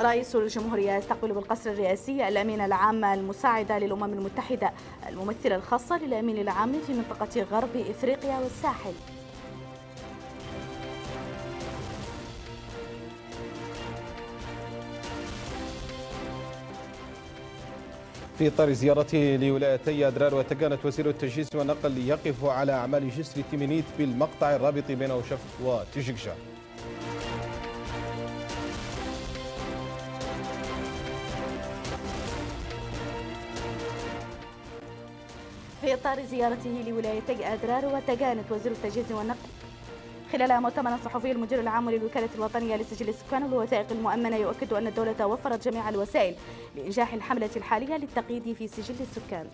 رئيس الجمهورية يستقبل بالقصر الرئاسي الأمينة العامة المساعدة للأمم المتحدة الممثلة الخاصة للأمين العام في منطقة غرب إفريقيا والساحل في إطار زيارته لولايتي أدرار وتكانت وزير التجهيز والنقل يقف على أعمال جسر تيمينيت بالمقطع الرابط بين اوشف وتشكشة في إطار زيارته لولايتي أدرار وتجانت وزير التجهيز والنقل خلال مؤتمر صحفي المدير العام للوكالة الوطنية لسجل السكان والوثائق المؤمنة يؤكد أن الدولة وفرت جميع الوسائل لإنجاح الحملة الحالية للتقييد في سجل السكان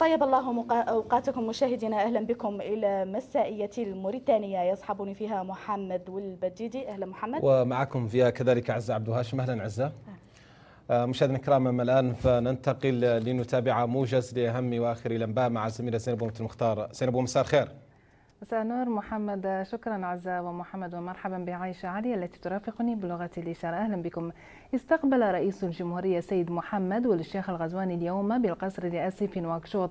طيب الله اوقاتكم مشاهدينا اهلا بكم الى مسائيه الموريتانيه يصحبني فيها محمد والبديدي اهلا محمد ومعكم فيها كذلك عزه عبد الهاشم اهلا عزه آه، مشاهدينا الكرام اما الان فننتقل لنتابع موجز لاهم واخر الانباء مع الزميله زينب بنت المختار زينب مساء الخير مساء النور محمد شكرا عزة ومحمد ومرحبا بعائشة علي التي ترافقني بلغة الإشارة أهلا بكم استقبل رئيس الجمهورية سيد محمد والشيخ الغزواني اليوم بالقصر الرئاسي في نواكشوط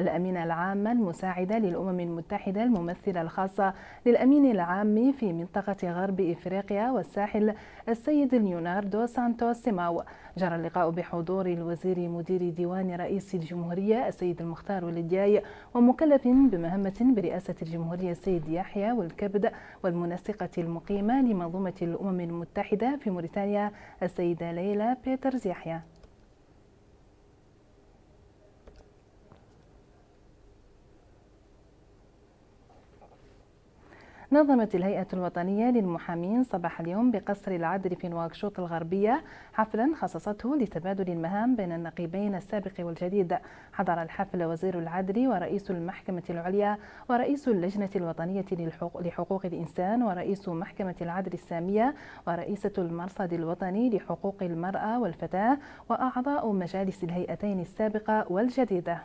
الأمينة العامة المساعدة للأمم المتحدة الممثلة الخاصة للأمين العام في منطقة غرب إفريقيا والساحل السيد ليوناردو سانتوس سيماو جرى اللقاء بحضور الوزير مدير ديوان رئيس الجمهورية السيد المختار ولدياي ومكلف بمهمة برئاسة الجمهورية السيد يحيى والكبد والمنسقة المقيمة لمنظومة الأمم المتحدة في موريتانيا السيدة ليلى بيترز يحيى نظمت الهيئة الوطنية للمحامين صباح اليوم بقصر العدل في نواكشوط الغربية حفلا خصصته لتبادل المهام بين النقيبين السابق والجديد حضر الحفل وزير العدل ورئيس المحكمة العليا ورئيس اللجنة الوطنية لحقوق الإنسان ورئيس محكمة العدل السامية ورئيسة المرصد الوطني لحقوق المرأة والفتاة وأعضاء مجالس الهيئتين السابقة والجديدة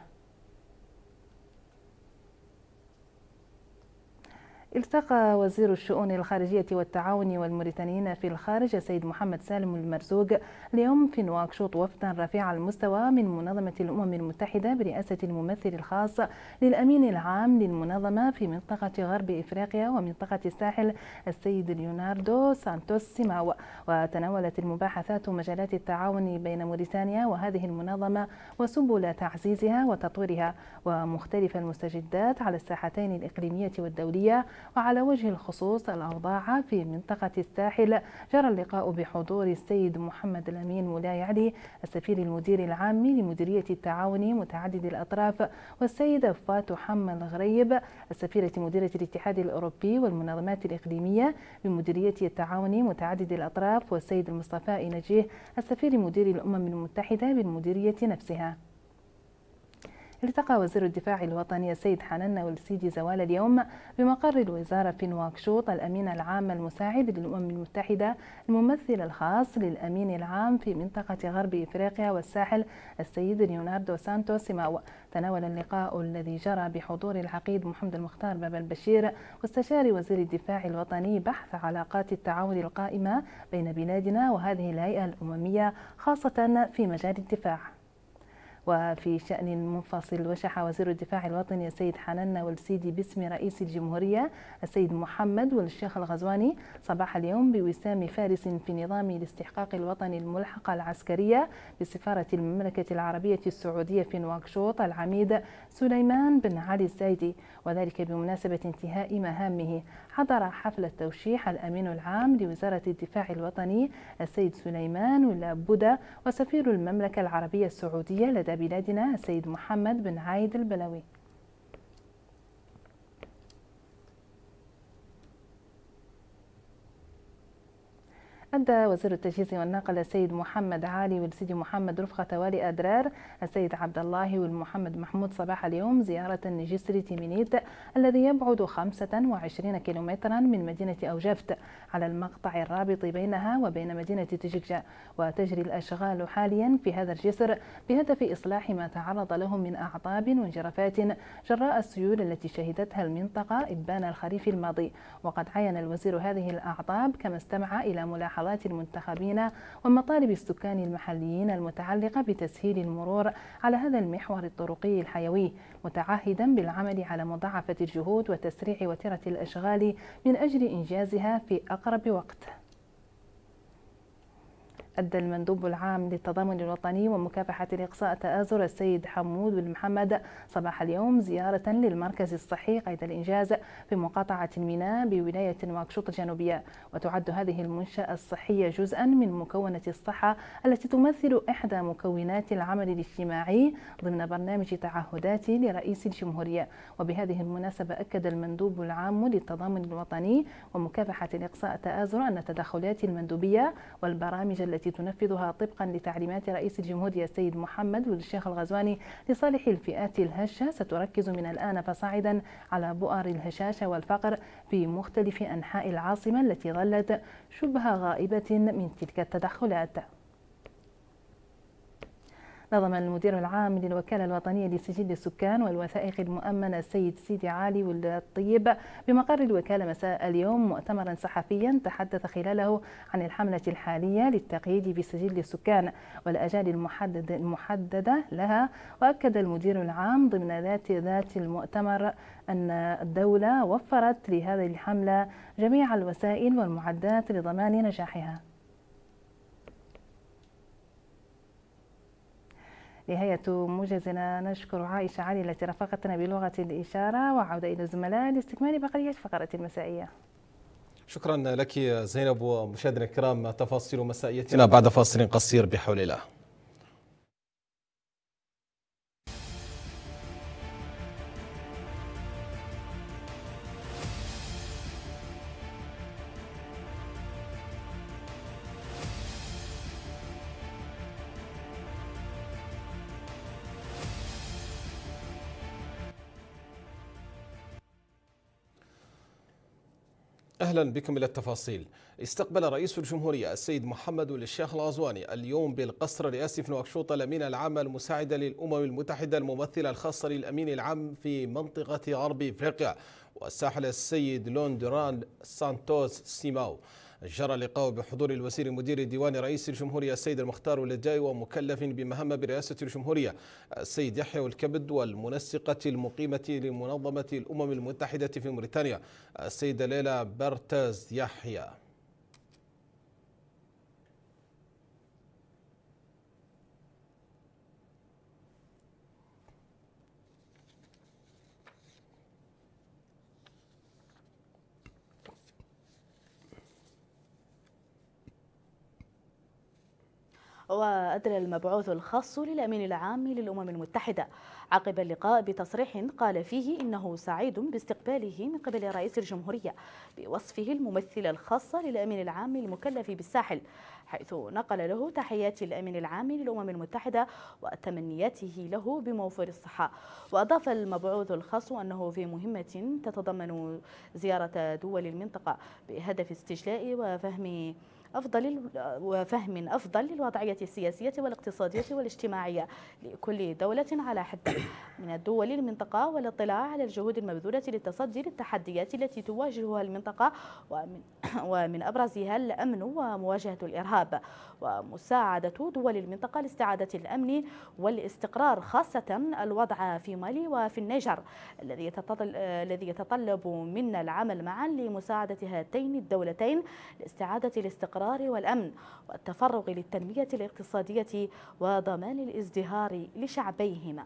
التقى وزير الشؤون الخارجية والتعاون والموريتانيين في الخارج السيد محمد سالم المرزوق اليوم في نواكشوط وفدا رفيع المستوى من منظمة الأمم المتحدة برئاسة الممثل الخاص للأمين العام للمنظمة في منطقة غرب إفريقيا ومنطقة الساحل السيد ليوناردو سانتوس سيماو وتناولت المباحثات مجالات التعاون بين موريتانيا وهذه المنظمة وسبل تعزيزها وتطويرها ومختلف المستجدات على الساحتين الإقليمية والدولية وعلى وجه الخصوص الأوضاع في منطقة الساحل جرى اللقاء بحضور السيد محمد الأمين مولاي علي السفير المدير العام لمديرية التعاون متعدد الأطراف والسيد فاتح الغريب السفيرة مديرة الاتحاد الأوروبي والمنظمات الإقليمية بمديرية التعاون متعدد الأطراف والسيد المصطفى نجيه السفير مدير الأمم المتحدة بالمديرية نفسها التقى وزير الدفاع الوطني السيد حنان والسيدي زوال اليوم بمقر الوزارة في نواكشوط الأمين العام المساعد للأمم المتحدة الممثل الخاص للأمين العام في منطقة غرب إفريقيا والساحل السيد ليوناردو سانتوس سيماو تناول اللقاء الذي جرى بحضور العقيد محمد المختار باب البشير مستشار وزير الدفاع الوطني بحث علاقات التعاون القائمة بين بلادنا وهذه الهيئة الأممية خاصة في مجال الدفاع وفي شأن منفصل وشح وزير الدفاع الوطني السيد حنان والسيدي باسم رئيس الجمهورية السيد محمد والشيخ الغزواني صباح اليوم بوسام فارس في نظام الاستحقاق الوطني الملحقة العسكرية بسفارة المملكة العربية السعودية في نواكشوط العميد سليمان بن علي الزايدي وذلك بمناسبة انتهاء مهامه حضر حفل التوشيح الأمين العام لوزارة الدفاع الوطني السيد سليمان ولابودا وسفير المملكة العربية السعودية لدى بلادنا السيد محمد بن عايد البلوي أدى وزير التجهيز والنقل السيد محمد علي والسيد محمد رفقة والي أدرار السيد عبد الله والمحمد محمود صباح اليوم زيارة لجسر تيمينيت الذي يبعد 25 كيلومترا من مدينة أوجفت على المقطع الرابط بينها وبين مدينة تجكجة وتجري الأشغال حاليا في هذا الجسر بهدف إصلاح ما تعرض له من أعطاب وانجرافات جراء السيول التي شهدتها المنطقة إبان الخريف الماضي وقد عين الوزير هذه الأعطاب كما استمع إلى ملاحظة ملاحظات المنتخبين ومطالب السكان المحليين المتعلقة بتسهيل المرور على هذا المحور الطرقي الحيوي متعهدا بالعمل على مضاعفة الجهود وتسريع وترة الأشغال من أجل إنجازها في أقرب وقت أدى المندوب العام للتضامن الوطني ومكافحة الإقصاء تآزر السيد حمود بن محمد صباح اليوم زيارة للمركز الصحي قيد الإنجاز في مقاطعة الميناء بولاية نواكشوط الجنوبية وتعد هذه المنشأة الصحية جزءا من مكونة الصحة التي تمثل إحدى مكونات العمل الاجتماعي ضمن برنامج تعهدات لرئيس الجمهورية وبهذه المناسبة أكد المندوب العام للتضامن الوطني ومكافحة الإقصاء تآزر أن تدخلات المندوبية والبرامج التي التي تنفذها طبقا لتعليمات رئيس الجمهورية السيد محمد ولد الشيخ الغزواني لصالح الفئات الهشة ستركز من الآن فصاعدا على بؤر الهشاشة والفقر في مختلف أنحاء العاصمة التي ظلت شبه غائبة من تلك التدخلات نظم المدير العام للوكالة الوطنية لسجل السكان والوثائق المؤمنة السيد سيدي علي والطيب الطيب بمقر الوكالة مساء اليوم مؤتمرا صحفيا تحدث خلاله عن الحملة الحالية للتقييد بسجل السكان والأجال المحدد المحددة لها وأكد المدير العام ضمن ذات ذات المؤتمر أن الدولة وفرت لهذه الحملة جميع الوسائل والمعدات لضمان نجاحها نهاية موجزنا نشكر عائشة علي التي رافقتنا بلغة الإشارة وعودة إلى الزملاء لاستكمال بقية فقرة المسائية شكرا لك زينب ومشاهدينا الكرام تفاصيل مسائيتنا بعد فاصل قصير بحول الله أهلا بكم إلى التفاصيل استقبل رئيس الجمهورية السيد محمد الشيخ العزواني اليوم بالقصر الرئاسي في نواكشوط الأمين العام المساعدة للأمم المتحدة الممثلة الخاصة للأمين العام في منطقة غرب إفريقيا والساحل السيد لوندران سانتوس سيماو جرى اللقاء بحضور الوزير مدير ديوان رئيس الجمهورية السيد المختار ولداي ومكلف بمهمة برئاسة الجمهورية السيد يحيى الكبد والمنسقة المقيمة لمنظمة الأمم المتحدة في موريتانيا السيدة ليلى برتاز يحيى وأدلى المبعوث الخاص للأمين العام للأمم المتحدة عقب اللقاء بتصريح قال فيه إنه سعيد باستقباله من قبل رئيس الجمهورية بوصفه الممثل الخاص للأمين العام المكلف بالساحل حيث نقل له تحيات الأمين العام للأمم المتحدة وتمنياته له بموفر الصحة وأضاف المبعوث الخاص أنه في مهمة تتضمن زيارة دول المنطقة بهدف استجلاء وفهم أفضل وفهم أفضل للوضعية السياسية والاقتصادية والاجتماعية لكل دولة على حدة من الدول المنطقة والاطلاع على الجهود المبذولة للتصدي للتحديات التي تواجهها المنطقة ومن, ومن أبرزها الأمن ومواجهة الإرهاب ومساعدة دول المنطقة لاستعادة الأمن والاستقرار خاصة الوضع في مالي وفي النيجر الذي الذي يتطلب منا العمل معا لمساعدة هاتين الدولتين لاستعادة الاستقرار الاستقرار والأمن والتفرغ للتنمية الاقتصادية وضمان الازدهار لشعبيهما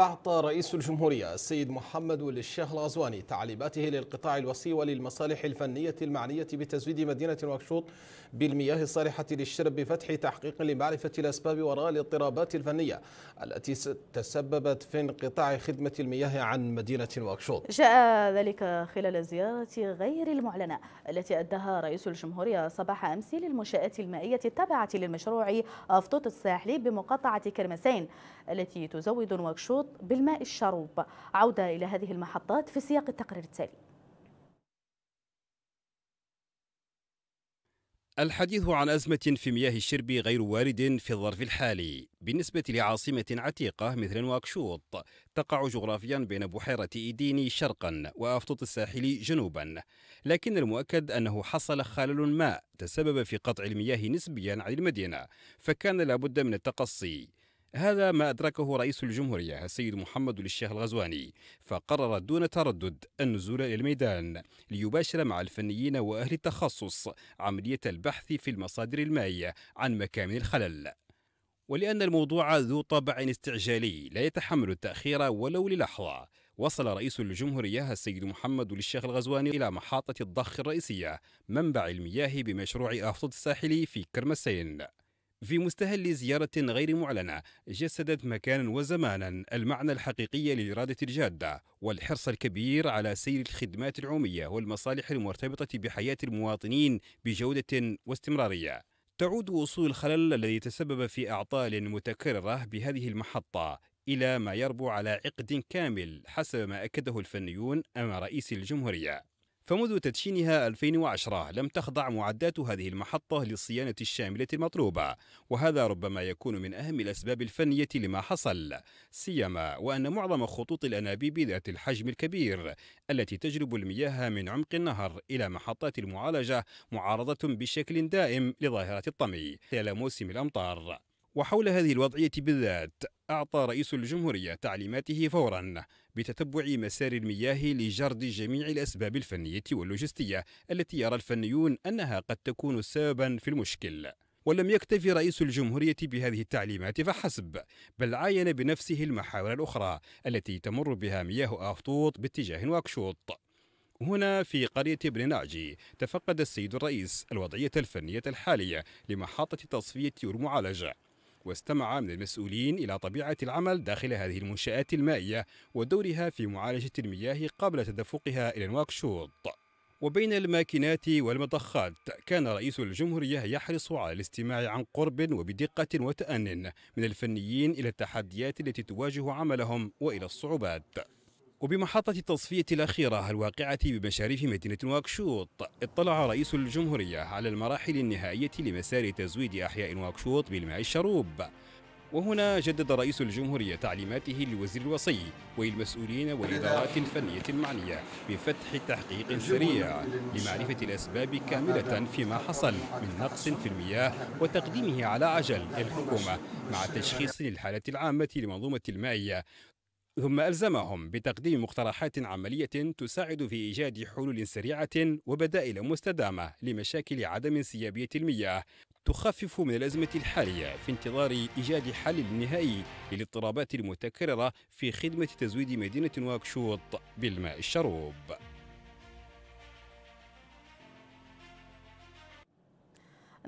أعطى رئيس الجمهورية السيد محمد ولي الشيخ الغزواني تعليماته للقطاع الوصي وللمصالح الفنية المعنية بتزويد مدينة نواكشوط بالمياه الصالحة للشرب بفتح تحقيق لمعرفة الأسباب وراء الاضطرابات الفنية التي تسببت في انقطاع خدمة المياه عن مدينة نواكشوط جاء ذلك خلال زيارة غير المعلنة التي أدها رئيس الجمهورية صباح أمس للمنشآت المائية التابعة للمشروع أفطوط الساحلي بمقاطعة كرمسين التي تزود نواكشوط بالماء الشروب عودة إلى هذه المحطات في سياق التقرير التالي الحديث عن أزمة في مياه الشرب غير وارد في الظرف الحالي بالنسبة لعاصمة عتيقة مثل نواكشوط تقع جغرافيا بين بحيرة إيديني شرقا وأفطوط الساحل جنوبا لكن المؤكد أنه حصل خلل ما تسبب في قطع المياه نسبيا عن المدينة فكان لابد من التقصي هذا ما أدركه رئيس الجمهورية السيد محمد للشيخ الغزواني فقرر دون تردد النزول إلى الميدان ليباشر مع الفنيين وأهل التخصص عملية البحث في المصادر المائية عن مكامن الخلل ولأن الموضوع ذو طبع استعجالي لا يتحمل التأخير ولو للحظة وصل رئيس الجمهورية السيد محمد للشيخ الغزواني إلى محطة الضخ الرئيسية منبع المياه بمشروع أفضل الساحلي في كرمسين في مستهل زيارة غير معلنة جسدت مكانا وزمانا المعنى الحقيقي للإرادة الجادة والحرص الكبير على سير الخدمات العمومية والمصالح المرتبطة بحياة المواطنين بجودة واستمرارية تعود وصول الخلل الذي تسبب في أعطال متكررة بهذه المحطة إلى ما يربو على عقد كامل حسب ما أكده الفنيون أمام رئيس الجمهورية فمنذ تدشينها 2010 لم تخضع معدات هذه المحطة للصيانة الشاملة المطلوبة وهذا ربما يكون من أهم الأسباب الفنية لما حصل سيما وأن معظم خطوط الأنابيب ذات الحجم الكبير التي تجلب المياه من عمق النهر إلى محطات المعالجة معارضة بشكل دائم لظاهرة الطمي خلال موسم الأمطار وحول هذه الوضعية بالذات أعطى رئيس الجمهورية تعليماته فورا بتتبع مسار المياه لجرد جميع الأسباب الفنية واللوجستية التي يرى الفنيون أنها قد تكون سببا في المشكل ولم يكتفي رئيس الجمهورية بهذه التعليمات فحسب بل عاين بنفسه المحاور الأخرى التي تمر بها مياه أفطوط باتجاه واكشوط هنا في قرية ابن ناجي تفقد السيد الرئيس الوضعية الفنية الحالية لمحطة التصفية والمعالجة واستمع من المسؤولين إلى طبيعة العمل داخل هذه المنشآت المائية ودورها في معالجة المياه قبل تدفقها إلى نواكشوط وبين الماكينات والمضخات كان رئيس الجمهورية يحرص على الاستماع عن قرب وبدقة وتأن من الفنيين إلى التحديات التي تواجه عملهم وإلى الصعوبات وبمحطة التصفية الأخيرة الواقعة بمشارف مدينة واكشوط اطلع رئيس الجمهورية على المراحل النهائية لمسار تزويد أحياء واكشوط بالماء الشروب وهنا جدد رئيس الجمهورية تعليماته للوزير الوصي والمسؤولين والإدارات الفنية المعنية بفتح تحقيق سريع لمعرفة الأسباب كاملة فيما حصل من نقص في المياه وتقديمه على عجل الحكومة مع تشخيص الحالة العامة لمنظومة المائية ثم ألزمهم بتقديم مقترحات عملية تساعد في إيجاد حلول سريعة وبدائل مستدامة لمشاكل عدم انسيابية المياه تخفف من الأزمة الحالية في انتظار إيجاد حل نهائي للاضطرابات المتكررة في خدمة تزويد مدينة واكشوط بالماء الشروب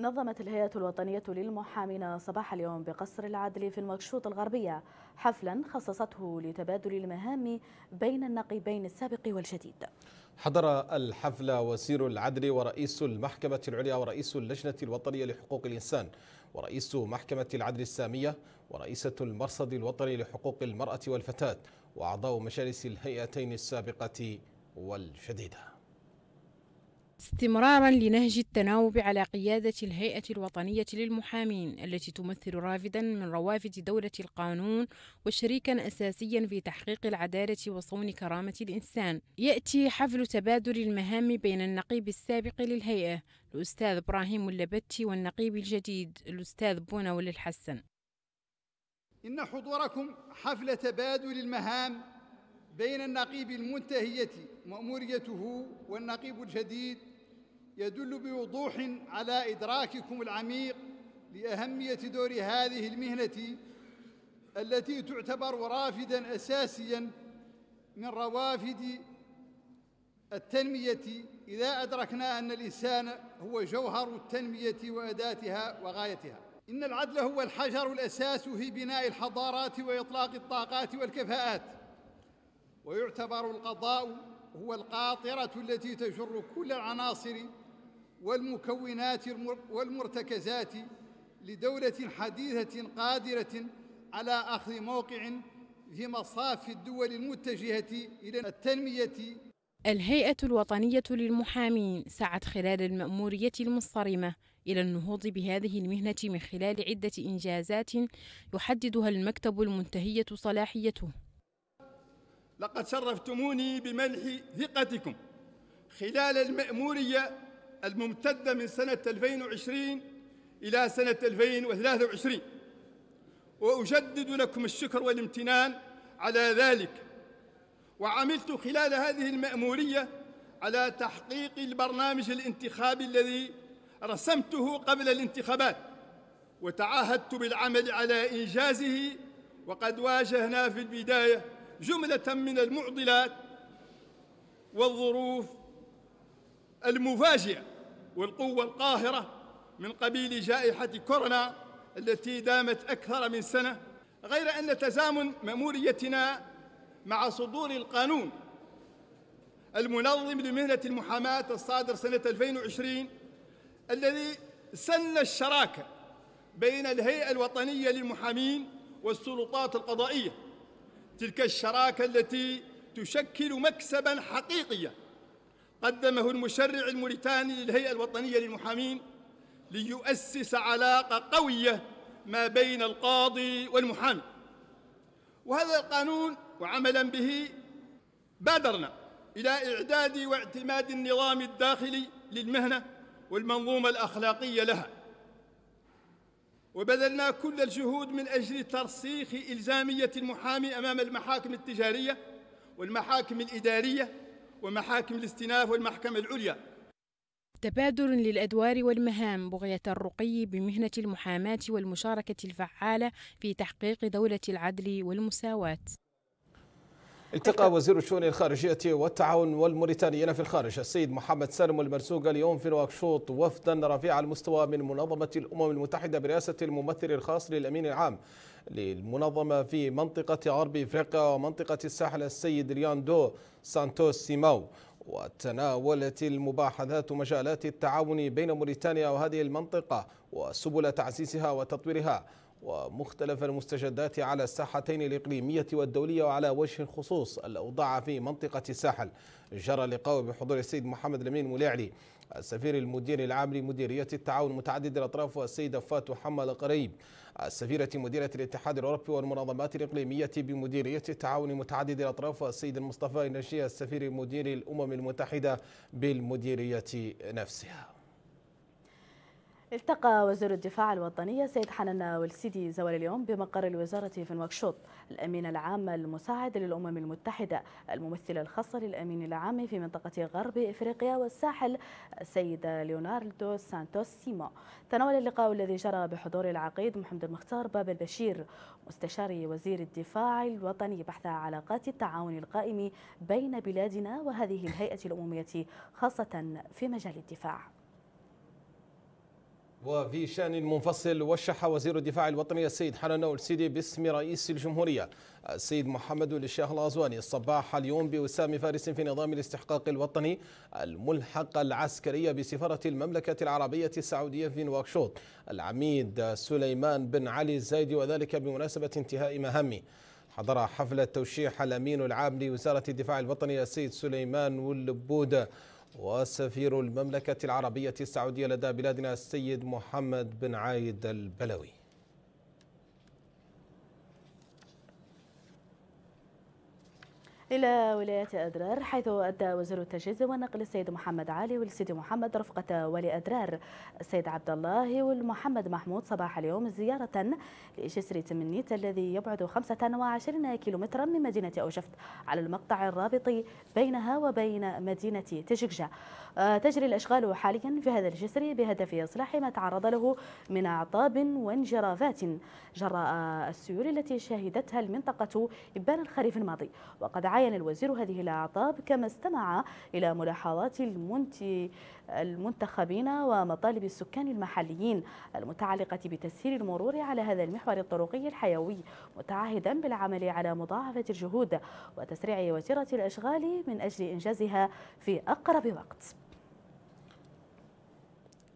نظمت الهيئة الوطنية للمحامين صباح اليوم بقصر العدل في المكشوط الغربية حفلا خصصته لتبادل المهام بين النقيبين السابق والجديد حضر الحفل وزير العدل ورئيس المحكمة العليا ورئيس اللجنة الوطنية لحقوق الإنسان ورئيس محكمة العدل السامية ورئيسة المرصد الوطني لحقوق المرأة والفتاة وأعضاء مجالس الهيئتين السابقة والجديدة استمرارا لنهج التناوب على قيادة الهيئة الوطنية للمحامين التي تمثل رافدا من روافد دولة القانون وشريكا أساسيا في تحقيق العدالة وصون كرامة الإنسان يأتي حفل تبادل المهام بين النقيب السابق للهيئة الأستاذ إبراهيم اللبتي والنقيب الجديد الأستاذ بونول الحسن إن حضوركم حفل تبادل المهام بين النقيب المنتهية مأموريته والنقيب الجديد يدل بوضوح على إدراككم العميق لأهمية دور هذه المهنة التي تعتبر رافدا أساسيا من روافد التنمية إذا أدركنا أن الإنسان هو جوهر التنمية وأداتها وغايتها إن العدل هو الحجر الأساس في بناء الحضارات وإطلاق الطاقات والكفاءات ويعتبر القضاء هو القاطرة التي تجر كل العناصر والمكونات والمرتكزات لدولة حديثة قادرة على أخذ موقع في مصاف الدول المتجهة إلى التنمية الهيئة الوطنية للمحامين سعت خلال المأمورية المصطرمة إلى النهوض بهذه المهنة من خلال عدة إنجازات يحددها المكتب المنتهية صلاحيته لقد شرفتموني بمنح ثقتكم خلال المأمورية الممتدة من سنة 2020 إلى سنة 2023 وأجدد لكم الشكر والامتنان على ذلك وعملت خلال هذه المأمورية على تحقيق البرنامج الانتخابي الذي رسمته قبل الانتخابات وتعاهدت بالعمل على إنجازه وقد واجهنا في البداية جملة من المعضلات والظروف المفاجئة والقوة القاهرة من قبيل جائحة كورونا التي دامت أكثر من سنة غير أن تزامن مأموريتنا مع صدور القانون المنظم لمهنة المحاماة الصادر سنة 2020 الذي سن الشراكة بين الهيئة الوطنية للمحامين والسلطات القضائية تلك الشراكة التي تشكل مكسبا حقيقيا قدمه المشرع الموريتاني للهيئة الوطنية للمحامين ليؤسس علاقة قوية ما بين القاضي والمحامي وهذا القانون وعملا به بادرنا إلى إعداد واعتماد النظام الداخلي للمهنة والمنظومة الأخلاقية لها وبذلنا كل الجهود من أجل ترسيخ إلزامية المحامي أمام المحاكم التجارية والمحاكم الإدارية ومحاكم الاستئناف والمحكمة العليا تبادل للأدوار والمهام بغية الرقي بمهنة المحاماة والمشاركة الفعالة في تحقيق دولة العدل والمساواة التقى وزير الشؤون الخارجية والتعاون والموريتانيين في الخارج السيد محمد سالم المرزوق اليوم في نواكشوط وفدا رفيع المستوى من منظمة الأمم المتحدة برئاسة الممثل الخاص للأمين العام للمنظمة في منطقة غرب إفريقيا ومنطقة الساحل السيد رياندو سانتوس سيماو وتناولت المباحثات مجالات التعاون بين موريتانيا وهذه المنطقة وسبل تعزيزها وتطويرها ومختلف المستجدات على الساحتين الإقليمية والدولية وعلى وجه الخصوص الأوضاع في منطقة الساحل جرى اللقاء بحضور السيد محمد لمين مولعلي السفير المدير العام لمديرية التعاون متعدد الأطراف والسيدة فاتو حمل قريب السفيرة مديرة الاتحاد الأوروبي والمنظمات الإقليمية بمديرية التعاون متعدد الأطراف والسيد المصطفى النشية السفير مدير الأمم المتحدة بالمديرية نفسها التقى وزير الدفاع الوطني سيد حنان والسيدي زوال اليوم بمقر الوزارة في نواكشوط الأمين العام المساعد للأمم المتحدة الممثل الخاص للأمين العام في منطقة غرب إفريقيا والساحل السيد ليوناردو سانتوس سيمو تناول اللقاء الذي جرى بحضور العقيد محمد المختار باب البشير مستشار وزير الدفاع الوطني بحث علاقات التعاون القائم بين بلادنا وهذه الهيئة الأممية خاصة في مجال الدفاع وفي شأن منفصل وشح وزير الدفاع الوطني السيد حنان السيدي باسم رئيس الجمهورية السيد محمد الشيخ الغزواني الصباح اليوم بوسام فارس في نظام الاستحقاق الوطني الملحق العسكري بسفارة المملكة العربية السعودية في نواكشوط العميد سليمان بن علي الزايدي وذلك بمناسبة انتهاء مهامه حضر حفلة توشيح الأمين العام لوزارة الدفاع الوطني السيد سليمان والبودة وسفير المملكة العربية السعودية لدى بلادنا السيد محمد بن عايد البلوي إلى ولاية أدرار حيث أدى وزير التجهيز والنقل السيد محمد علي والسيد محمد رفقة ولي أدرار السيد عبد الله والمحمد محمود صباح اليوم زيارة لجسر تمنيت الذي يبعد 25 كيلومترا من مدينة أوجفت على المقطع الرابط بينها وبين مدينة تجكجة آه، تجري الأشغال حاليا في هذا الجسر بهدف إصلاح ما تعرض له من أعطاب وانجرافات جراء السيول التي شهدتها المنطقة إبان الخريف الماضي وقد عاين الوزير هذه الأعطاب كما استمع إلى ملاحظات المنتخبين ومطالب السكان المحليين المتعلقة بتسهيل المرور على هذا المحور الطرقي الحيوي متعهدا بالعمل على مضاعفة الجهود وتسريع وتيرة الأشغال من أجل إنجازها في أقرب وقت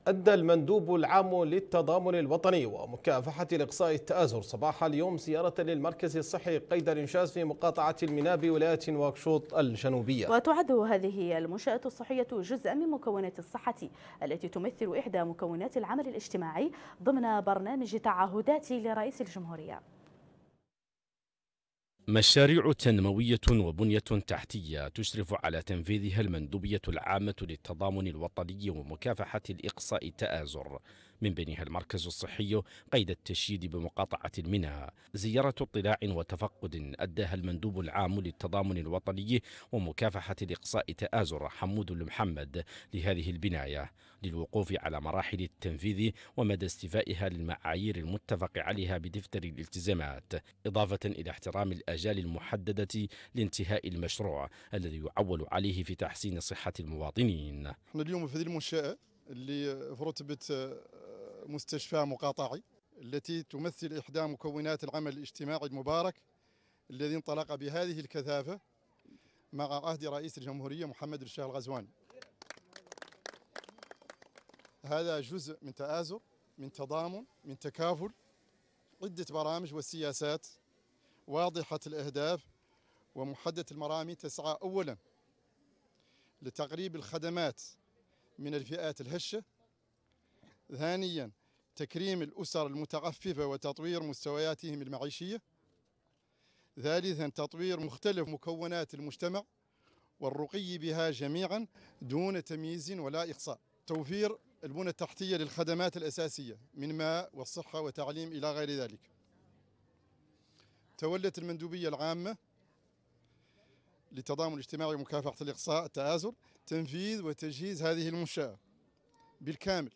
أدى المندوب العام للتضامن الوطني ومكافحة الإقصاء التآزر صباح اليوم زيارة للمركز الصحي قيد الإنشاز في مقاطعة المناب ولاية واكشوط الجنوبية وتعد هذه المنشأة الصحية جزءا من مكونات الصحة التي تمثل إحدى مكونات العمل الاجتماعي ضمن برنامج تعهدات لرئيس الجمهورية مشاريع تنموية وبنية تحتية تشرف على تنفيذها المندوبية العامة للتضامن الوطني ومكافحة الإقصاء التآزر من بينها المركز الصحي قيد التشييد بمقاطعة المنى زيارة اطلاع وتفقد أداها المندوب العام للتضامن الوطني ومكافحة الإقصاء تآزر حمود المحمد لهذه البناية للوقوف على مراحل التنفيذ ومدى استيفائها للمعايير المتفق عليها بدفتر الالتزامات إضافة إلى احترام الآجال المحددة لانتهاء المشروع الذي يعول عليه في تحسين صحة المواطنين احنا اليوم في هذه المنشأة اللي في رتبة مستشفى مقاطعي التي تمثل إحدى مكونات العمل الاجتماعي المبارك الذي انطلق بهذه الكثافة مع عهد رئيس الجمهورية محمد الشاه الغزواني هذا جزء من تآزر من تضامن من تكافل عدة برامج وسياسات واضحة الأهداف ومحددة المرامي تسعى أولا لتقريب الخدمات من الفئات الهشة ثانيا تكريم الأسر المتعففة وتطوير مستوياتهم المعيشية ثالثا تطوير مختلف مكونات المجتمع والرقي بها جميعا دون تمييز ولا إقصاء توفير البنى التحتية للخدمات الأساسية من ماء والصحة وتعليم إلى غير ذلك تولت المندوبية العامة للتضامن الاجتماعي ومكافحة الإقصاء التآزر تنفيذ وتجهيز هذه المنشأة بالكامل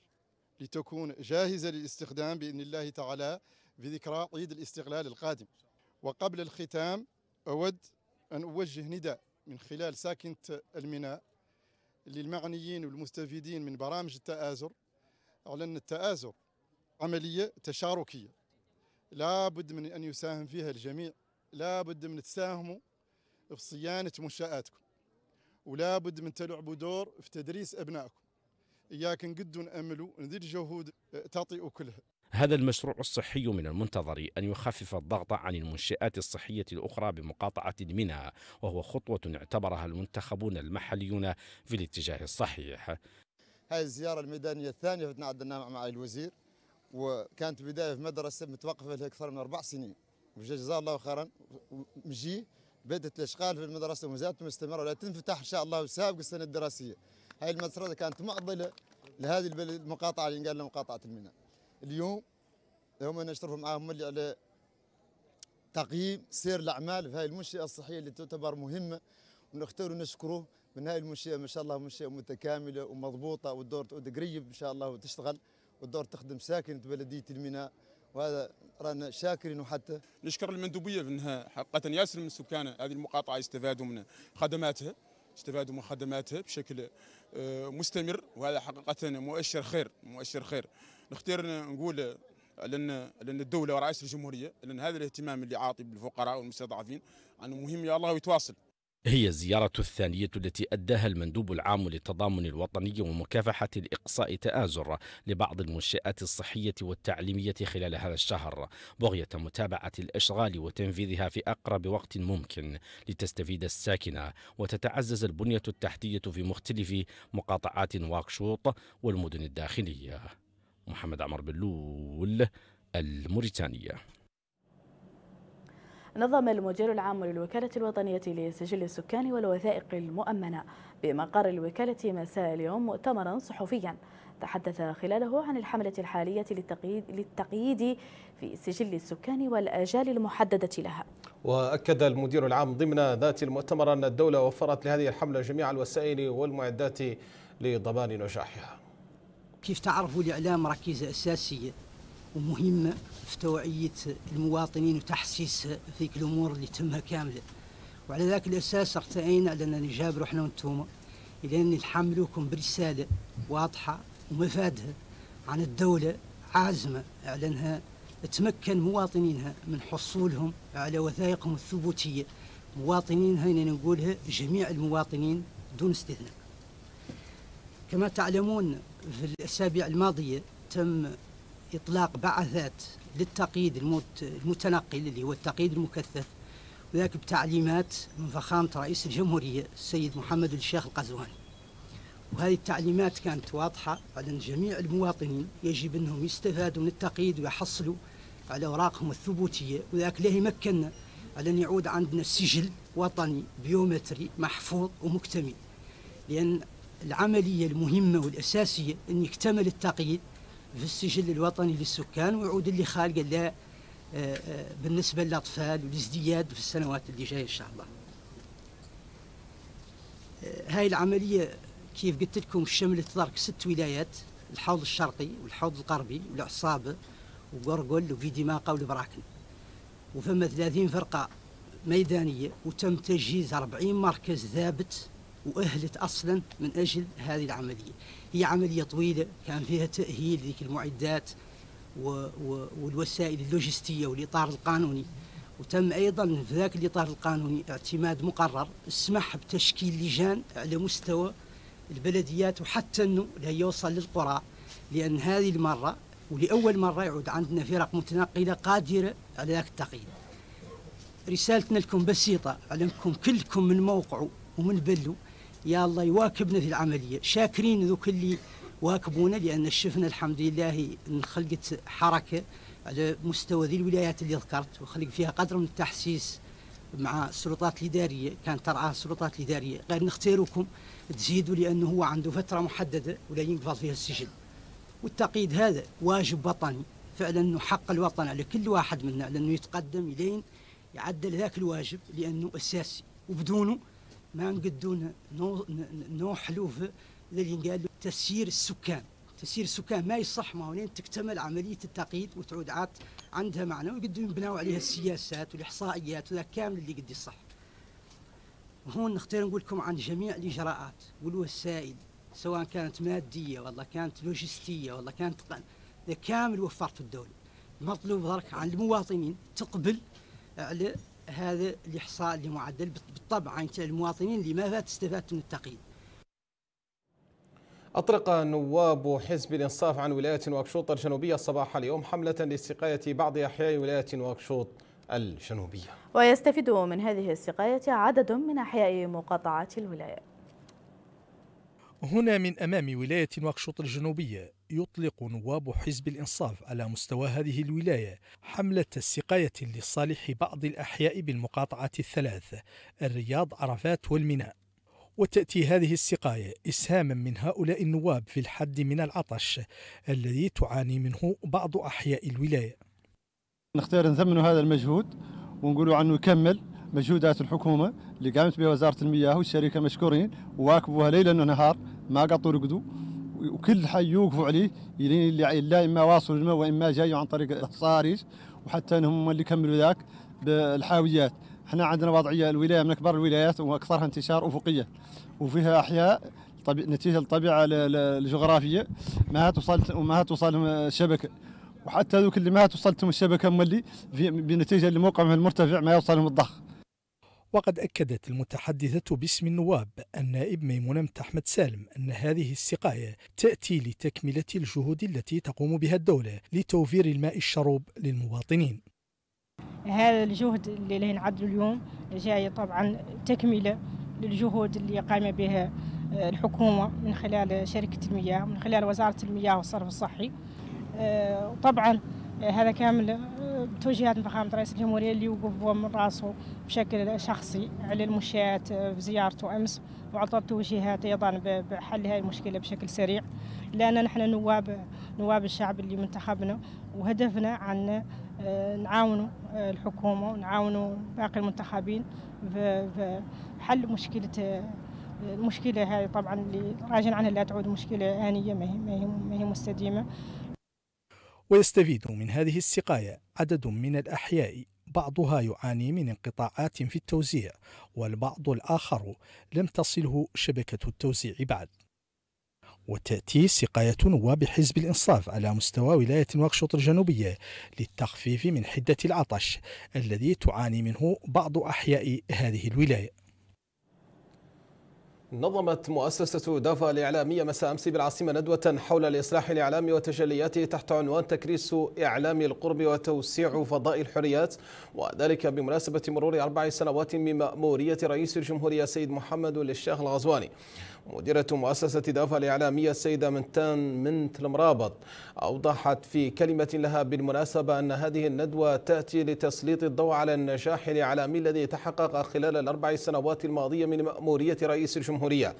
لتكون جاهزة للاستخدام بإذن الله تعالى في ذكرى عيد الاستقلال القادم وقبل الختام أود أن أوجه نداء من خلال ساكنة الميناء للمعنيين والمستفيدين من برامج التآزر على أن التآزر عملية تشاركية لا بد من أن يساهم فيها الجميع لا بد من تساهموا في صيانة منشآتكم ولا بد من تلعبوا دور في تدريس أبنائكم قد نقد أن نزيد جهود آه، تعطي أكله هذا المشروع الصحي من المنتظر أن يخفف الضغط عن المنشآت الصحية الأخرى بمقاطعة منها وهو خطوة اعتبرها المنتخبون المحليون في الاتجاه الصحيح هذه الزيارة الميدانية الثانية فتنا عدنا مع الوزير وكانت بداية في مدرسة متوقفة لها أكثر من أربع سنين وجزاه الله خيرا مجي بدأت الأشغال في المدرسة وما زالت مستمرة ولا تنفتح إن شاء الله سابق السنة الدراسية هاي المسرده كانت معضله لهذه المقاطعه اللي قال لها مقاطعه الميناء اليوم هم نشتركوا معاهم اللي على تقييم سير الاعمال في هاي المنشاه الصحيه اللي تعتبر مهمه ونختار ونشكروه من هاي المنشاه ما شاء الله منشاه متكامله ومضبوطه والدور تعود قريب ان شاء الله وتشتغل والدور تخدم ساكنه بلديه الميناء وهذا رانا شاكرين وحتى نشكر المندوبيه انها حقيقه ياسر من سكان هذه المقاطعه يستفادوا من خدماتها استفادوا من خدماتها بشكل مستمر وهذا حقيقه مؤشر خير مؤشر خير نختار نقول لان لان الدوله ورئيس الجمهوريه لان هذا الاهتمام اللي عاطي بالفقراء والمستضعفين انه مهم يا الله يتواصل هي الزيارة الثانية التي أداها المندوب العام للتضامن الوطني ومكافحة الإقصاء تآزر لبعض المنشآت الصحية والتعليمية خلال هذا الشهر بغية متابعة الأشغال وتنفيذها في أقرب وقت ممكن لتستفيد الساكنة وتتعزز البنية التحتية في مختلف مقاطعات واكشوط والمدن الداخلية محمد عمر بلول الموريتانية نظم المدير العام للوكالة الوطنية لسجل السكان والوثائق المؤمنة بمقر الوكالة مساء اليوم مؤتمرا صحفيا تحدث خلاله عن الحملة الحالية للتقييد, للتقييد في سجل السكان والآجال المحددة لها وأكد المدير العام ضمن ذات المؤتمر أن الدولة وفرت لهذه الحملة جميع الوسائل والمعدات لضمان نجاحها كيف تعرفوا الإعلام ركيزة أساسية ومهم في توعية المواطنين وتحسيس ذيك الأمور اللي تمها كاملة وعلى ذاك الأساس ارتئينا على أننا نجاب روحنا وانتوما إلى أن نحملوكم برسالة واضحة ومفادها عن الدولة عازمة على أنها تمكن مواطنينها من حصولهم على وثائقهم الثبوتية مواطنينها إن نقولها جميع المواطنين دون استثناء كما تعلمون في الأسابيع الماضية تم إطلاق بعثات للتقييد المتنقل اللي هو التقييد المكثف وذلك بتعليمات من فخامة رئيس الجمهورية السيد محمد الشيخ القزواني وهذه التعليمات كانت واضحة على أن جميع المواطنين يجب أنهم يستفادوا من التقييد ويحصلوا على أوراقهم الثبوتية وذلك لا يمكننا على أن يعود عندنا سجل وطني بيومتري محفوظ ومكتمل لأن العملية المهمة والأساسية أن يكتمل التقييد في السجل الوطني للسكان ويعود اللي خالق له آه، آه، بالنسبة للأطفال والازدياد في السنوات اللي جاية إن شاء الله آه، هاي العملية كيف قلت لكم شملت تضرك ست ولايات الحوض الشرقي والحوض الغربي والعصابة وقرقل وفيديماقة والبراكن وفما 30 فرقة ميدانية وتم تجهيز 40 مركز ثابت وأهلت أصلا من أجل هذه العملية هي عملية طويلة كان فيها تأهيل ذيك المعدات والوسائل اللوجستية والإطار القانوني وتم أيضا في ذاك الإطار القانوني اعتماد مقرر اسمح بتشكيل لجان على مستوى البلديات وحتى أنه لا يوصل للقرى لأن هذه المرة ولأول مرة يعود عندنا فرق متنقلة قادرة على ذاك التقييد رسالتنا لكم بسيطة علمكم كلكم من موقعه ومن بلو يا الله يواكبنا في العملية شاكرين ذوك اللي واكبونا لأن شفنا الحمد لله خلقت حركة على مستوى ذي الولايات اللي ذكرت وخلق فيها قدر من التحسيس مع السلطات الإدارية كانت ترعاها السلطات الإدارية غير نختاركم تزيدوا لأنه هو عنده فترة محددة ولا ينقفض فيها السجن والتقييد هذا واجب وطني فعلا أنه حق الوطن على كل واحد منا لأنه يتقدم إلين يعدل ذاك الواجب لأنه أساسي وبدونه ما نقدون نو في اللي قالوا تسيير السكان تسيير السكان ما يصح ما هونين تكتمل عمليه التقييد وتعود عاد عندها معنى ويقدروا يبناوا عليها السياسات والاحصائيات وذا كامل اللي قد يصح هون نختار نقول لكم عن جميع الاجراءات والوسائل سواء كانت ماديه والله كانت لوجستيه والله كانت كامل وفرت الدوله المطلوب ذلك عن المواطنين تقبل على هذا الاحصاء اللي معدل بالطبع انت المواطنين اللي ما فات استفادت من التقييم أطرق نواب حزب الإنصاف عن ولاية نواكشوط الجنوبية صباح اليوم حملة لاستقاية بعض أحياء ولاية نواكشوط الجنوبية ويستفيد من هذه السقاية عدد من أحياء مقاطعات الولاية هنا من أمام ولاية نواكشوط الجنوبية يطلق نواب حزب الإنصاف على مستوى هذه الولاية حملة السقاية لصالح بعض الأحياء بالمقاطعة الثلاث الرياض عرفات والميناء وتأتي هذه السقاية إسهاما من هؤلاء النواب في الحد من العطش الذي تعاني منه بعض أحياء الولاية نختار نثمن هذا المجهود ونقولوا عنه يكمل مجهودات الحكومه اللي قامت بها وزاره المياه والشركه مشكورين وواكبوها ليلا ونهار ما قطوا رقدوا وكل حي يوقفوا عليه يعني اللي لا اما واصلوا الماء واما جاي عن طريق الصاريج وحتى هم اللي كملوا ذاك بالحاويات احنا عندنا وضعيه الولايه من اكبر الولايات واكثرها انتشار افقيه وفيها احياء نتيجه الطبيعه الجغرافيه ما توصل وما توصل الشبكه وحتى ذوك اللي ما توصلتهم الشبكه هم اللي بنتيجه لموقعهم المرتفع ما يوصلهم الضخ وقد أكدت المتحدثة باسم النواب النائب ميمونة أحمد سالم أن هذه السقاية تأتي لتكملة الجهود التي تقوم بها الدولة لتوفير الماء الشروب للمواطنين هذا الجهد اللي عدل اليوم جاي طبعا تكملة للجهود اللي قام بها آه، الحكومة من خلال شركة المياه من خلال وزارة المياه والصرف الصحي آه، طبعا هذا كامل بتوجيهات آه، من فخامة رئيس الجمهورية اللي وقف هو من راسه بشكل شخصي على المشيات آه، في زيارته أمس وعطى توجيهات أيضا بحل هذه المشكلة بشكل سريع لأن نحن نواب نواب الشعب اللي منتخبنا وهدفنا عن آه، نعاونوا الحكومة ونعاونوا باقي المنتخبين في حل مشكلة المشكلة هذه طبعا اللي راجع عنها لا تعود مشكلة آنية ما هي ما هي مستديمة ويستفيد من هذه السقاية عدد من الأحياء بعضها يعاني من انقطاعات في التوزيع والبعض الآخر لم تصله شبكة التوزيع بعد وتأتي سقاية نواب حزب الإنصاف على مستوى ولاية واكشوط الجنوبية للتخفيف من حدة العطش الذي تعاني منه بعض أحياء هذه الولاية نظمت مؤسسة دافا الإعلامية مساء أمس بالعاصمة ندوة حول الإصلاح الإعلامي وتجلياته تحت عنوان تكريس إعلام القرب وتوسيع فضاء الحريات وذلك بمناسبة مرور أربع سنوات من مأمورية رئيس الجمهورية سيد محمد للشيخ الغزواني مديرة مؤسسة دافا الإعلامية السيدة منتان منت المرابط أوضحت في كلمة لها بالمناسبة أن هذه الندوة تأتي لتسليط الضوء على النجاح الإعلامي الذي تحقق خلال الأربع سنوات الماضية من مأمورية رئيس الجمهورية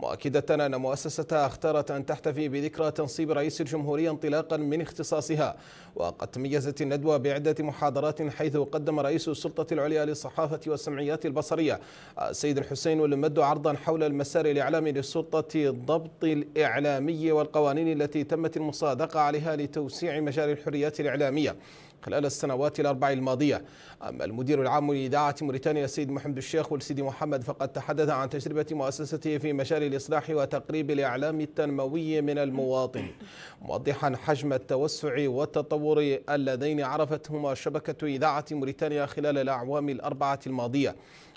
مؤكدة أن مؤسستها اختارت أن تحتفي بذكرى تنصيب رئيس الجمهورية انطلاقا من اختصاصها وقد تميزت الندوة بعدة محاضرات حيث قدم رئيس السلطة العليا للصحافة والسمعيات البصرية السيد الحسين والمد عرضا حول المسار الإعلامي للسلطة الضبط الإعلامي والقوانين التي تمت المصادقة عليها لتوسيع مجال الحريات الإعلامية خلال السنوات الأربع الماضية أما المدير العام لإذاعة موريتانيا السيد محمد الشيخ والسيد محمد فقد تحدث عن تجربة مؤسسته في مجال الإصلاح وتقريب الإعلام التنموي من المواطن موضحا حجم التوسع والتطور اللذين عرفتهما شبكة إذاعة موريتانيا خلال الأعوام الأربعة الماضية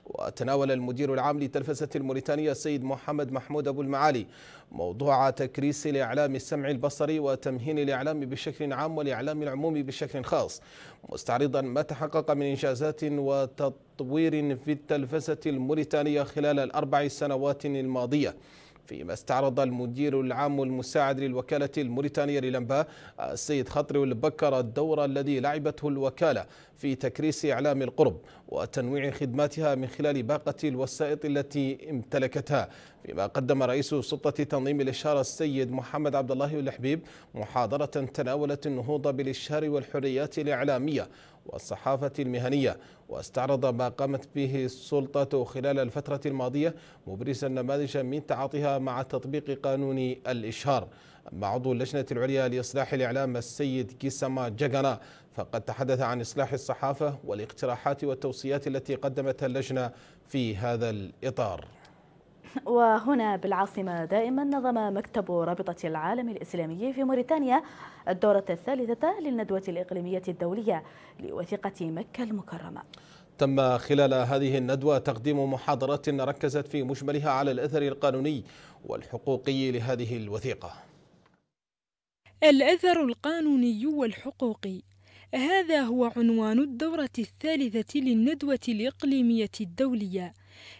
وتناول المدير العام للتلفزة الموريتانية السيد محمد محمود أبو المعالي موضوع تكريس الإعلام السمعي البصري وتمهين الإعلام بشكل عام والإعلام العمومي بشكل خاص مستعرضا ما تحقق من إنجازات وتطوير في التلفزة الموريتانية خلال الأربع سنوات الماضية فيما استعرض المدير العام المساعد للوكالة الموريتانية للأنباء السيد خطري البكر الدور الذي لعبته الوكالة في تكريس إعلام القرب وتنويع خدماتها من خلال باقة الوسائط التي امتلكتها فيما قدم رئيس سلطة تنظيم الإشارة السيد محمد عبد الله الحبيب محاضرة تناولت النهوض بالإشهار والحريات الإعلامية والصحافة المهنية واستعرض ما قامت به السلطة خلال الفترة الماضية مبرزا نماذج من تعاطيها مع تطبيق قانون الإشهار أما عضو اللجنة العليا لإصلاح الإعلام السيد كيسما جاغانا فقد تحدث عن إصلاح الصحافة والاقتراحات والتوصيات التي قدمتها اللجنة في هذا الإطار وهنا بالعاصمة دائما نظم مكتب رابطة العالم الإسلامي في موريتانيا الدورة الثالثة للندوة الإقليمية الدولية لوثيقة مكة المكرمة تم خلال هذه الندوة تقديم محاضرات ركزت في مجملها على الأثر القانوني والحقوقي لهذه الوثيقة الأثر القانوني والحقوقي هذا هو عنوان الدورة الثالثة للندوة الإقليمية الدولية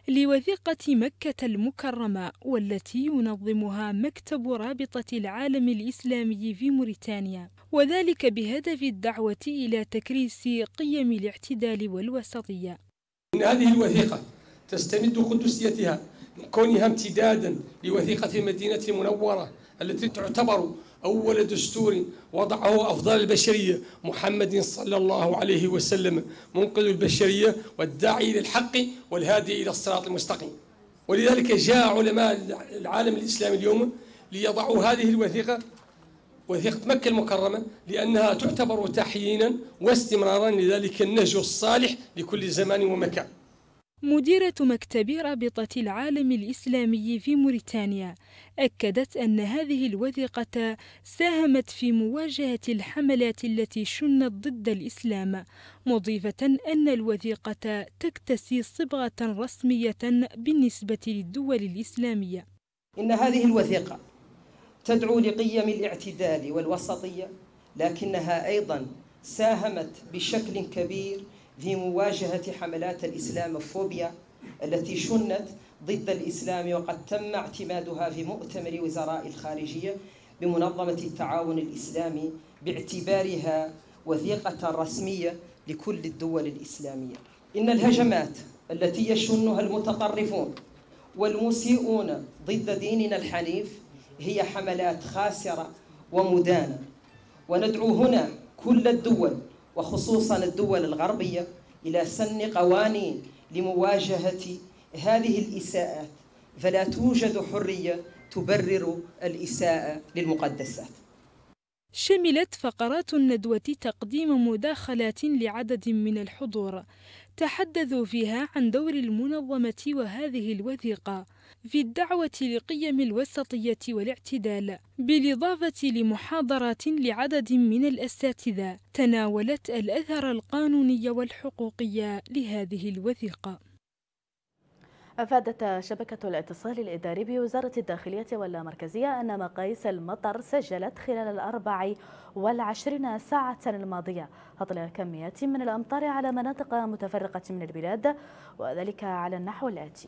لوثيقة مكة المكرمة والتي ينظمها مكتب رابطة العالم الإسلامي في موريتانيا وذلك بهدف الدعوة إلى تكريس قيم الاعتدال والوسطية إن هذه الوثيقة تستمد قدسيتها من كونها امتدادا لوثيقة المدينة المنورة التي تعتبر أول دستور وضعه أفضل البشرية محمد صلى الله عليه وسلم منقذ البشرية والداعي للحق والهادي إلى الصراط المستقيم ولذلك جاء علماء العالم الإسلامي اليوم ليضعوا هذه الوثيقة وثيقة مكة المكرمة لأنها تعتبر تحيينا واستمرارا لذلك النهج الصالح لكل زمان ومكان مديرة مكتب رابطة العالم الإسلامي في موريتانيا أكدت أن هذه الوثيقة ساهمت في مواجهة الحملات التي شنت ضد الإسلام مضيفة أن الوثيقة تكتسي صبغة رسمية بالنسبة للدول الإسلامية إن هذه الوثيقة تدعو لقيم الاعتدال والوسطية لكنها أيضا ساهمت بشكل كبير في مواجهة حملات الإسلاموفوبيا التي شنت ضد الإسلام وقد تم اعتمادها في مؤتمر وزراء الخارجية بمنظمة التعاون الإسلامي باعتبارها وثيقة رسمية لكل الدول الإسلامية إن الهجمات التي يشنها المتطرفون والمسيئون ضد ديننا الحنيف هي حملات خاسرة ومدانة وندعو هنا كل الدول وخصوصا الدول الغربية إلى سن قوانين لمواجهة هذه الإساءات فلا توجد حرية تبرر الإساءة للمقدسات شملت فقرات الندوة تقديم مداخلات لعدد من الحضور تحدثوا فيها عن دور المنظمة وهذه الوثيقة في الدعوة لقيم الوسطية والاعتدال بالإضافة لمحاضرات لعدد من الأساتذة تناولت الأثر القانوني والحقوقي لهذه الوثيقة أفادت شبكة الاتصال الإداري بوزارة الداخلية واللامركزية أن مقاييس المطر سجلت خلال الأربع والعشرين ساعة الماضية هطل كميات من الأمطار على مناطق متفرقة من البلاد وذلك على النحو الآتي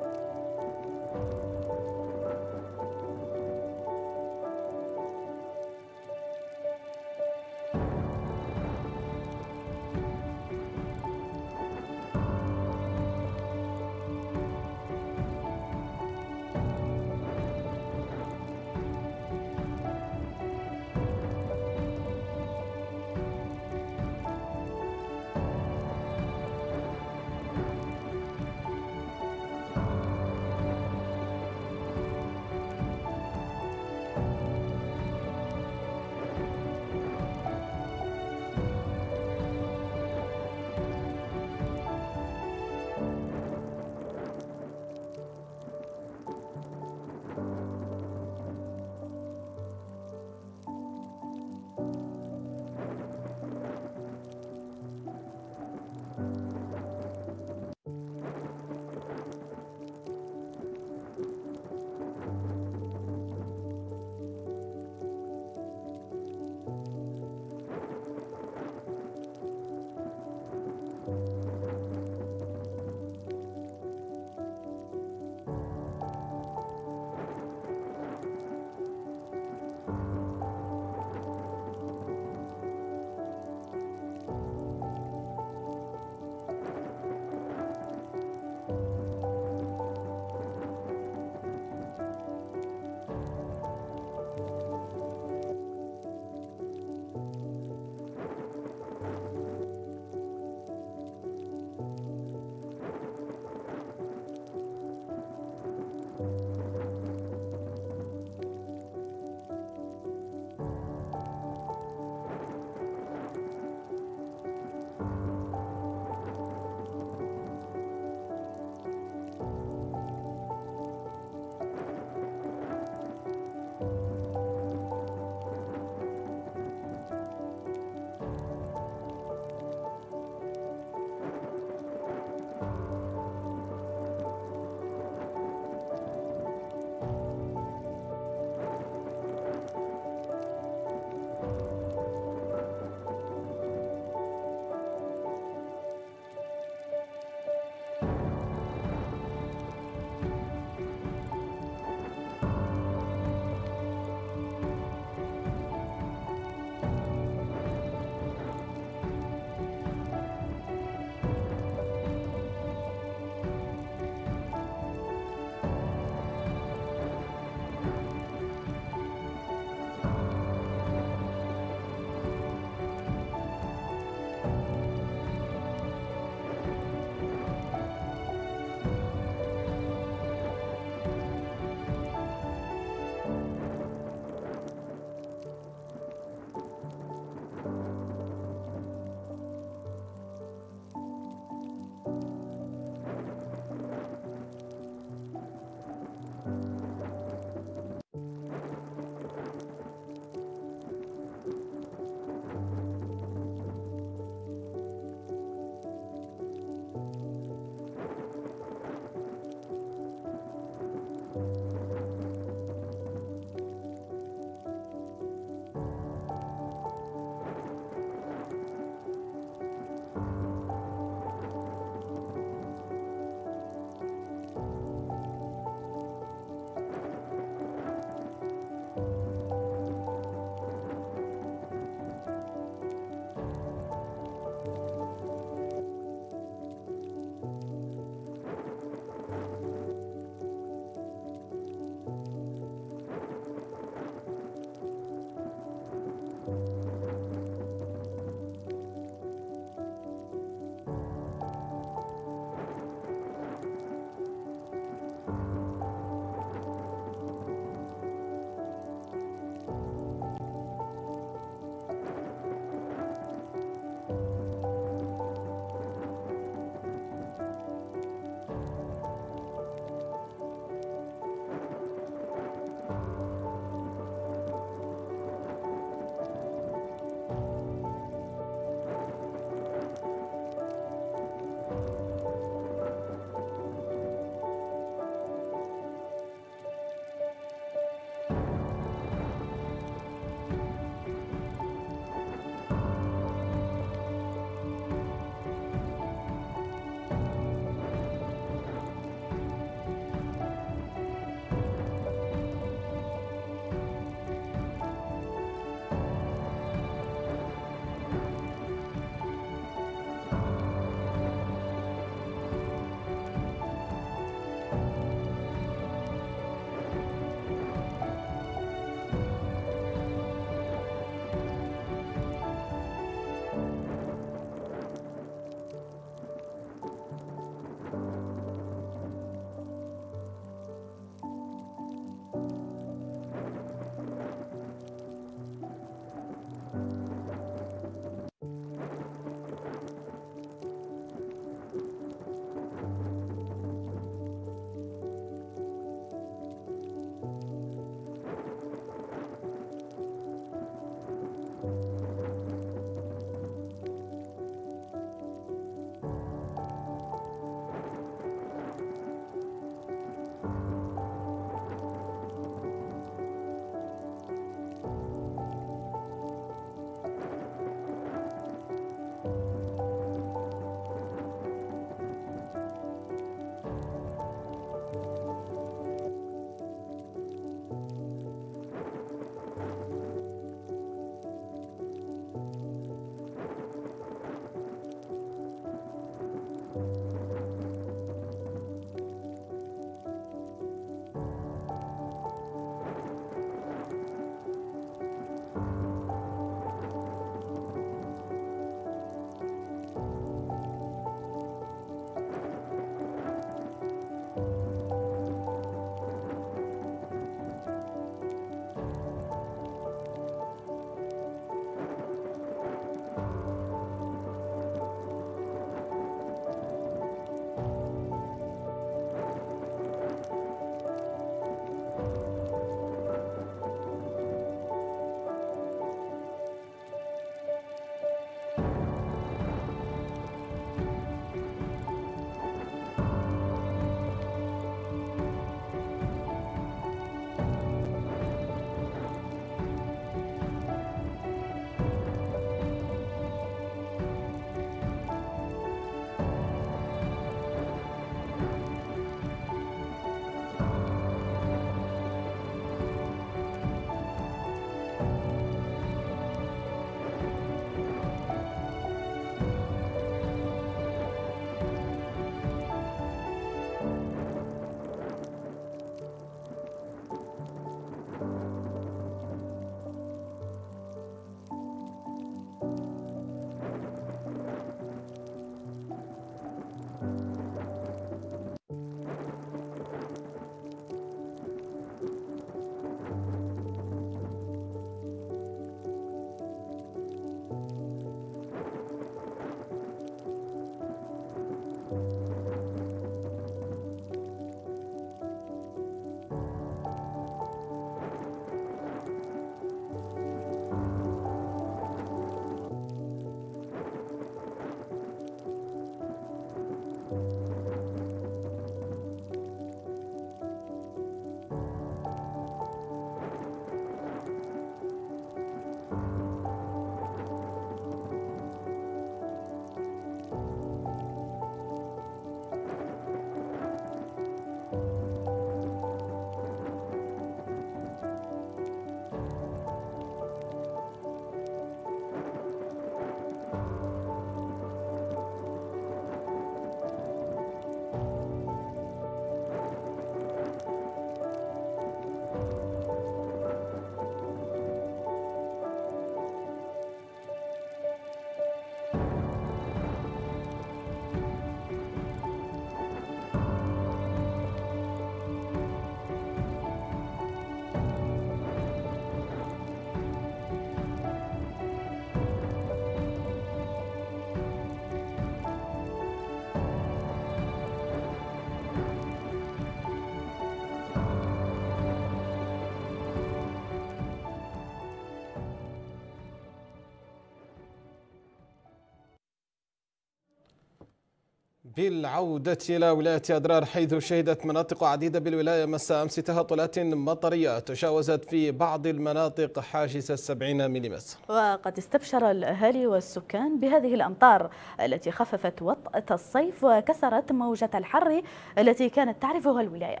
بالعودة إلى ولاية أدرار حيث شهدت مناطق عديدة بالولاية مساء أمس تهطلات مطرية تجاوزت في بعض المناطق حاجز السبعين ملم وقد استبشر الأهالي والسكان بهذه الأمطار التي خففت وطأة الصيف وكسرت موجة الحر التي كانت تعرفها الولاية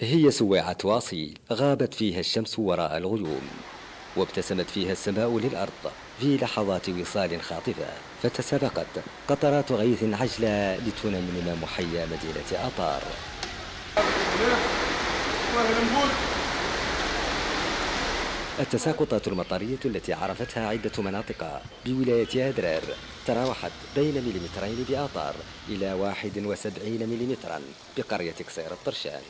هي سواعة واصي غابت فيها الشمس وراء الغيوم وابتسمت فيها السماء للأرض في لحظات وصال خاطفة فتسابقت قطرات غيث عجلة لتنمم محيا مدينة أطار التساقطات المطرية التي عرفتها عدة مناطق بولاية أدرار تراوحت بين مليمترين بآطار إلى 71 مليمترا بقرية كسير الطرشان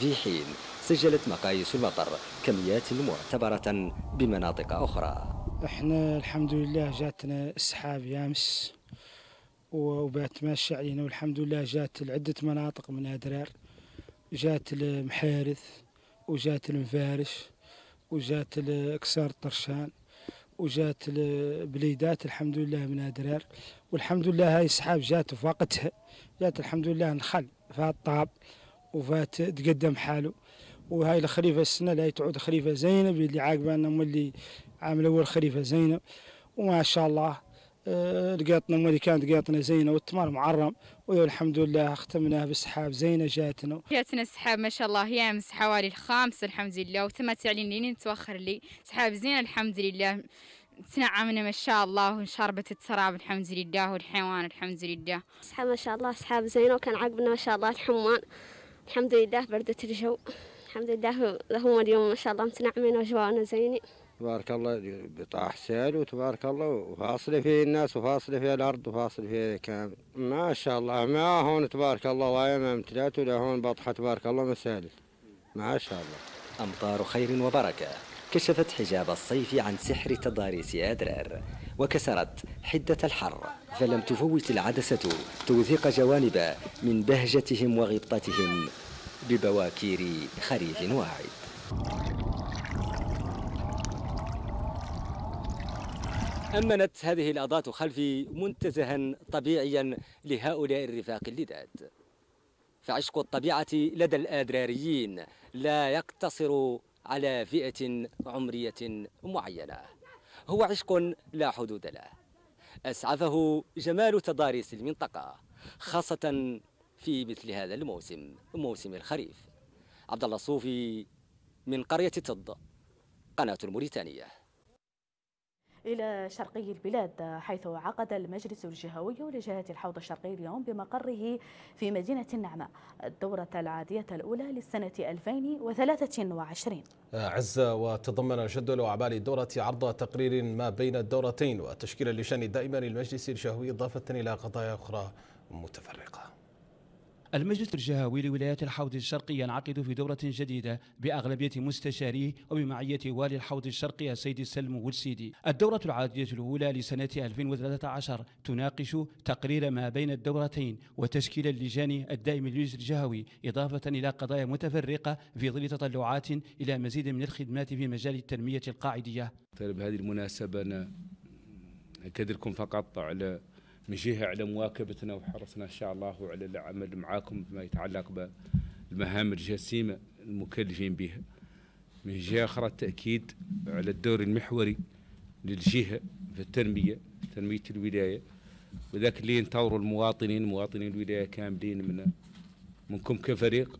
في حين سجلت مقاييس المطر كميات معتبرة بمناطق أخرى احنا الحمد لله جاتنا السحاب يامس وبات ماشي علينا والحمد لله جات لعدة مناطق من أدرار جات المحارث وجات المفارش وجات كسار طرشان وجات البليدات الحمد لله من أدرار والحمد لله هاي السحاب جات في وقتها جات الحمد لله نخل فات طاب وفات تقدم حاله وهاي الخريفة السنة لا تعود خريفة زينة اللي عاقبة أنهم اللي عام الاول خريفه زينه وما شاء الله آه، لقيتنا مولي كانت قيطنا زينه والتمر معرم والحمد لله ختمناه بسحاب زينه جاتنا جاتنا السحاب ما شاء الله يامس حوالي الخامسه الحمد لله وتم تعلين لي نتوخر لي سحاب زينه الحمد لله تنعمنا ما شاء الله وشربت التراب الحمد لله والحيوان الحمد لله سحاب ما شاء الله سحاب زينه وكان عقبنا ما شاء الله الحمان الحمد لله بردت الجو الحمد لله هو اليوم ما شاء الله متنعمين وجوانا زينه تبارك الله بطاع حسين وتبارك الله وفاصله فيه الناس وفاصله فيه الارض وفاصله فيه كامل ما شاء الله ما هون تبارك الله لا ما امتلات ولا هون بطحه تبارك الله مسالك ما شاء الله امطار خير وبركه كشفت حجاب الصيف عن سحر تضاريس أدرار وكسرت حدة الحر فلم تفوت العدسة توثيق جوانب من بهجتهم وغبطتهم ببواكير خريف واعد أمنت هذه الأضاءة خلفي منتزها طبيعيا لهؤلاء الرفاق اللداد فعشق الطبيعة لدى الآدراريين لا يقتصر على فئة عمرية معينة هو عشق لا حدود له أسعفه جمال تضاريس المنطقة خاصة في مثل هذا الموسم موسم الخريف عبد الله صوفي من قرية تض قناة الموريتانية إلى شرقي البلاد حيث عقد المجلس الجهوي لجهة الحوض الشرقي اليوم بمقره في مدينة النعمة الدورة العادية الأولى للسنة 2023 عزة وتضمن جدول أعمال الدورة عرض تقرير ما بين الدورتين وتشكيل اللجان الدائمة للمجلس الجهوي إضافة إلى قضايا أخرى متفرقة المجلس الجهوي لولايات الحوض الشرقي ينعقد في دورة جديدة بأغلبية مستشاريه وبمعية والي الحوض الشرقي السيد سلم والسيدي الدورة العادية الأولى لسنة 2013 تناقش تقرير ما بين الدورتين وتشكيل اللجان الدائم للمجلس الجهوي إضافة إلى قضايا متفرقة في ظل تطلعات إلى مزيد من الخدمات في مجال التنمية القاعدية. طيب هذه المناسبة أنا أكدركم فقط على من جهه على مواكبتنا وحرصنا ان شاء الله على العمل معاكم بما يتعلق بالمهام الجسيمه المكلفين بها. من جهه اخرى التاكيد على الدور المحوري للجهه في التنميه تنميه الولايه وذاك اللي ينتظروا المواطنين مواطنين الولايه كاملين من منكم كفريق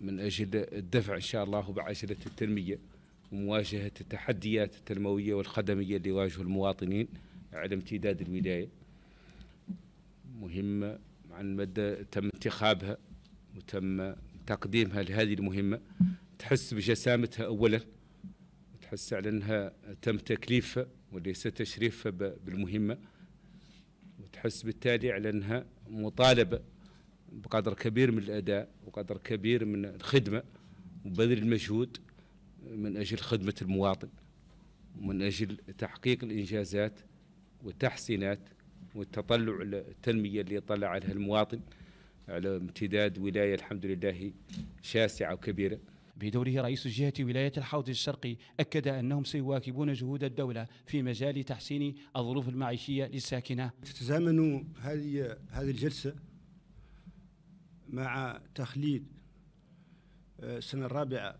من اجل الدفع ان شاء الله بعجله التنميه ومواجهه التحديات التنمويه والخدميه اللي يواجه المواطنين على امتداد الولايه مهمة عن مدى تم انتخابها وتم تقديمها لهذه المهمة تحس بجسامتها أولا تحس على أنها تم تكليفها وليس تشريفها بالمهمة وتحس بالتالي على أنها مطالبة بقدر كبير من الأداء وقدر كبير من الخدمة وبذل المجهود من أجل خدمة المواطن ومن أجل تحقيق الإنجازات والتحسينات والتطلع التنمية اللي يطلع عليها المواطن على امتداد ولاية الحمد لله شاسعة وكبيرة بدوره رئيس جهة ولاية الحوض الشرقي أكد أنهم سيواكبون جهود الدولة في مجال تحسين الظروف المعيشية للساكنة تتزامن هذه هذه الجلسة مع تخليد آه، السنة الرابعة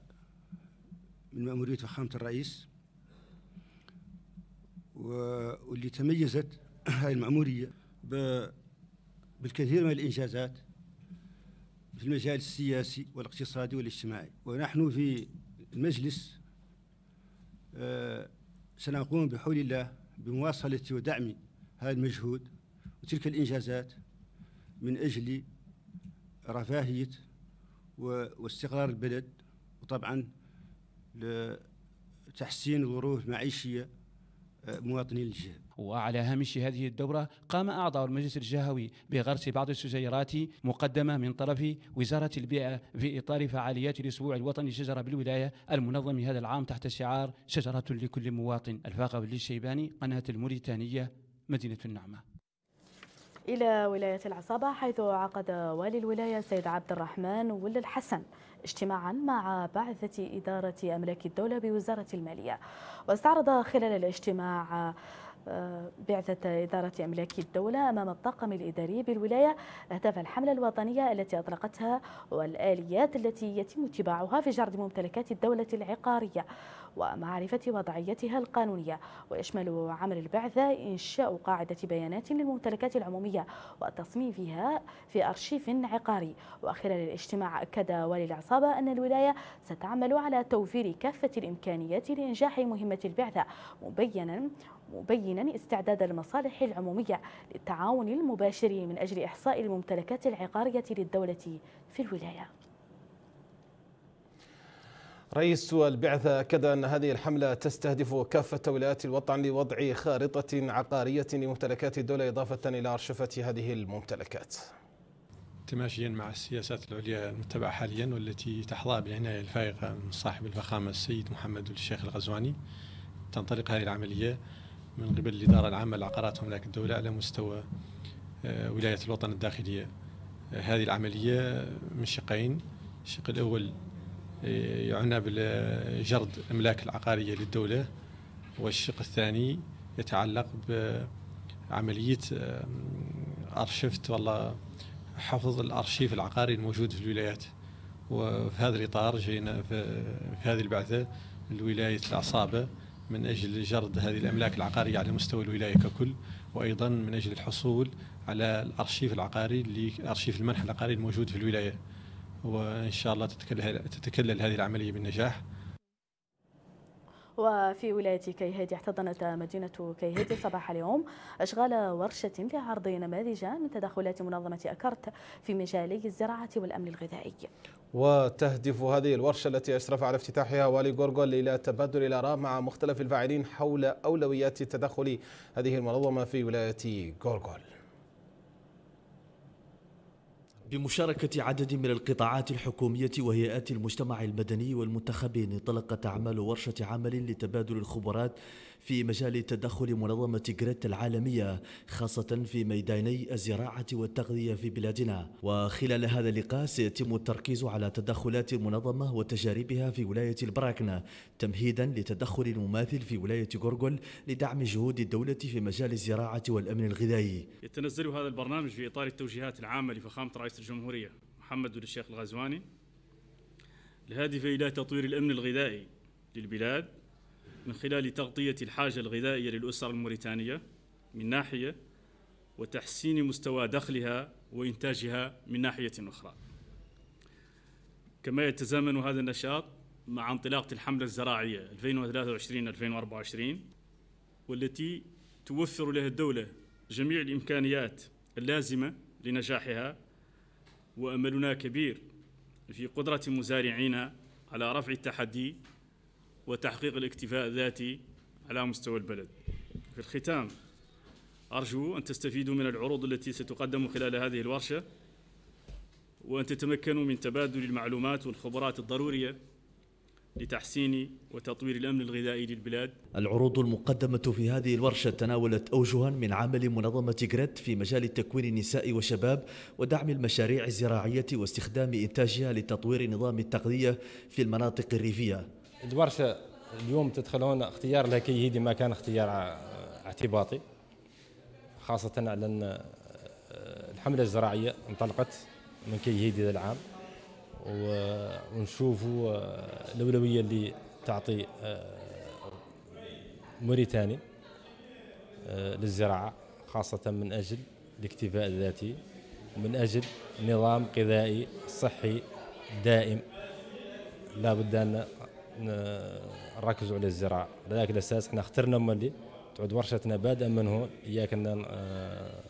من مأمورية فخامة الرئيس واللي تميزت هاي المعمورية بالكثير من الإنجازات في المجال السياسي والاقتصادي والاجتماعي ونحن في المجلس آه، سنقوم بحول الله بمواصلة ودعم هذا المجهود وتلك الإنجازات من أجل رفاهية واستقرار البلد وطبعا لتحسين الظروف المعيشية آه، مواطني الجهه وعلى هامش هذه الدورة قام أعضاء المجلس الجهوي بغرس بعض السجيرات مقدمة من طرف وزارة البيئة في إطار فعاليات الأسبوع الوطني للشجرة بالولاية المنظم هذا العام تحت شعار شجرة لكل مواطن الفاقة للشيباني قناة الموريتانية مدينة النعمة إلى ولاية العصابة حيث عقد والي الولاية سيد عبد الرحمن ول الحسن اجتماعا مع بعثة إدارة أملاك الدولة بوزارة المالية واستعرض خلال الاجتماع بعثة إدارة أملاك الدولة أمام الطاقم الإداري بالولاية أهداف الحملة الوطنية التي أطلقتها والآليات التي يتم اتباعها في جرد ممتلكات الدولة العقارية ومعرفة وضعيتها القانونية ويشمل عمل البعثة إنشاء قاعدة بيانات للممتلكات العمومية وتصميمها في أرشيف عقاري وخلال الاجتماع أكد والي العصابة أن الولاية ستعمل على توفير كافة الإمكانيات لإنجاح مهمة البعثة مبينا مبينا استعداد المصالح العمومية للتعاون المباشر من أجل إحصاء الممتلكات العقارية للدولة في الولاية رئيس البعثة أكد أن هذه الحملة تستهدف كافة ولايات الوطن لوضع خارطة عقارية لممتلكات الدولة إضافة إلى أرشفة هذه الممتلكات تماشيا مع السياسات العليا المتبعة حاليا والتي تحظى بالعناية الفائقة من صاحب الفخامة السيد محمد الشيخ الغزواني تنطلق هذه العملية من قبل الإدارة العامة لعقارات أملاك الدولة على مستوى آه، ولاية الوطن الداخلية آه، هذه العملية من شقين الشق الأول آه، يعنى بجرد الأملاك العقارية للدولة والشق الثاني يتعلق بعملية أرشفت والله حفظ الأرشيف العقاري الموجود في الولايات وفي هذا الإطار جينا في هذه البعثة لولاية العصابة من أجل جرد هذه الأملاك العقارية على مستوى الولاية ككل وأيضا من أجل الحصول على الأرشيف العقاري لارشيف المنح العقاري الموجود في الولاية وإن شاء الله تتكلل هذه العملية بالنجاح وفي ولاية كيهادي احتضنت مدينة كيهادي صباح اليوم أشغال ورشة لعرض نماذج من تدخلات منظمة أكرت في مجالي الزراعة والأمن الغذائي وتهدف هذه الورشة التي أشرف على افتتاحها والي غورغول إلى تبادل الآراء مع مختلف الفاعلين حول أولويات تدخل هذه المنظمة في ولاية غورغول بمشاركة عدد من القطاعات الحكومية وهيئات المجتمع المدني والمنتخبين انطلقت أعمال ورشة عمل لتبادل الخبرات في مجال تدخل منظمة غريت العالمية خاصة في ميداني الزراعة والتغذية في بلادنا وخلال هذا اللقاء سيتم التركيز على تدخلات المنظمة وتجاربها في ولاية البراكنة تمهيدا لتدخل المماثل في ولاية غورغول لدعم جهود الدولة في مجال الزراعة والأمن الغذائي يتنزل هذا البرنامج في إطار التوجيهات العامة لفخامة رئيس الجمهورية محمد بن الشيخ الغزواني الهادفة إلى تطوير الأمن الغذائي للبلاد من خلال تغطية الحاجة الغذائية للأسر الموريتانية من ناحية وتحسين مستوى دخلها وإنتاجها من ناحية أخرى كما يتزامن هذا النشاط مع انطلاقة الحملة الزراعية 2023-2024 والتي توفر لها الدولة جميع الإمكانيات اللازمة لنجاحها وأملنا كبير في قدرة مزارعينا على رفع التحدي وتحقيق الاكتفاء الذاتي على مستوى البلد في الختام أرجو أن تستفيدوا من العروض التي ستقدم خلال هذه الورشة وأن تتمكنوا من تبادل المعلومات والخبرات الضرورية لتحسين وتطوير الأمن الغذائي للبلاد العروض المقدمة في هذه الورشة تناولت أوجها من عمل منظمة جريد في مجال تكوين النساء والشباب ودعم المشاريع الزراعية واستخدام إنتاجها لتطوير نظام التغذية في المناطق الريفية الورشه اليوم تدخل هنا اختيار لها كيهيدي ما كان اختيار اعتباطي خاصه على ان آه، الحمله الزراعيه انطلقت من كيهيدي هذا العام آه، ونشوفوا آه، الاولويه اللي تعطي موريتاني للزراعه خاصه من اجل الاكتفاء الذاتي ومن اجل نظام غذائي صحي دائم لا بد ان نركزوا على الزراعه لذلك الاساس احنا اخترنا ملي تعود ورشتنا بادئه من هون كنا آه،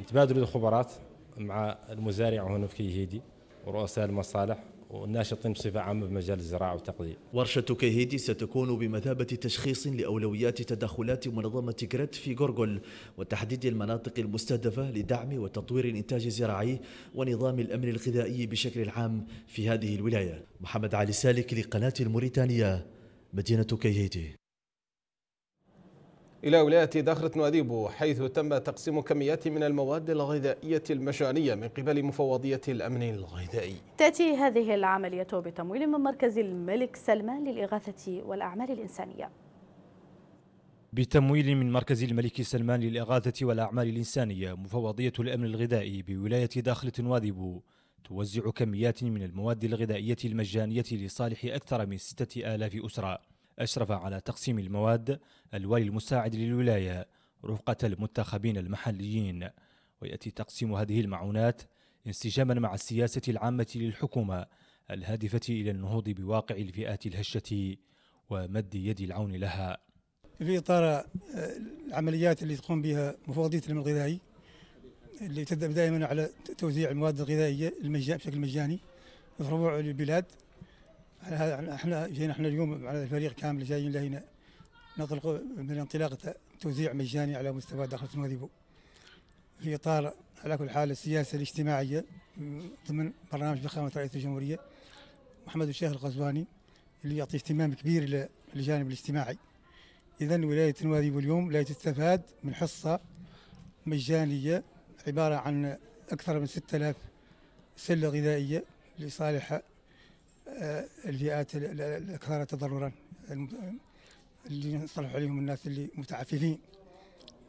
نتبادلوا الخبرات مع المزارع هنا في كيهيدي ورؤساء المصالح والناشطين بصفة عامة بمجال الزراعة والتقليد ورشة كيهيدي ستكون بمثابة تشخيص لأولويات تدخلات منظمة جريت في غورغول وتحديد المناطق المستهدفة لدعم وتطوير الإنتاج الزراعي ونظام الأمن الغذائي بشكل عام في هذه الولاية محمد علي سالك لقناة الموريتانية مدينة كيهيدي إلى ولاية دخرة وأديبو حيث تم تقسيم كميات من المواد الغذائية المجانية من قبل مفوضية الأمن الغذائي تأتي هذه العملية بتمويل من مركز الملك سلمان للإغاثة والأعمال الإنسانية بتمويل من مركز الملك سلمان للإغاثة والأعمال الإنسانية مفوضية الأمن الغذائي بولاية داخلة نواديب توزع كميات من المواد الغذائية المجانية لصالح أكثر من 6000 أسرة أشرف على تقسيم المواد الوالي المساعد للولاية رفقة المنتخبين المحليين ويأتي تقسيم هذه المعونات انسجاما مع السياسة العامة للحكومة الهادفة إلى النهوض بواقع الفئات الهشة ومد يد العون لها في إطار آه، العمليات اللي تقوم بها مفوضية الأمن الغذائي اللي تبدأ دائما على توزيع المواد الغذائية المجان بشكل مجاني في ربوع البلاد على احنا جينا احنا اليوم على الفريق كامل جايين لهنا نطلق من انطلاقه توزيع مجاني على مستوى داخل سنوذيبو في اطار على كل حال السياسه الاجتماعيه ضمن برنامج فخامه رئيس الجمهوريه محمد الشيخ القزواني اللي يعطي اهتمام كبير للجانب الاجتماعي اذا ولايه نواذيب اليوم لا تستفاد من حصه مجانيه عباره عن اكثر من 6000 سله غذائيه لصالح آه، الفئات الاكثر تضررا اللي نصلح عليهم الناس اللي متعففين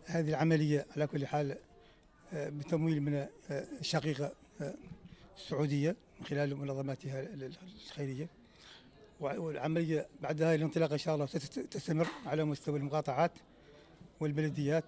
هذه العمليه على كل حال آه، بتمويل من الشقيقه آه، السعوديه من خلال منظماتها الخيريه والعمليه بعد هذه الانطلاقه ان شاء الله ستستمر على مستوى المقاطعات والبلديات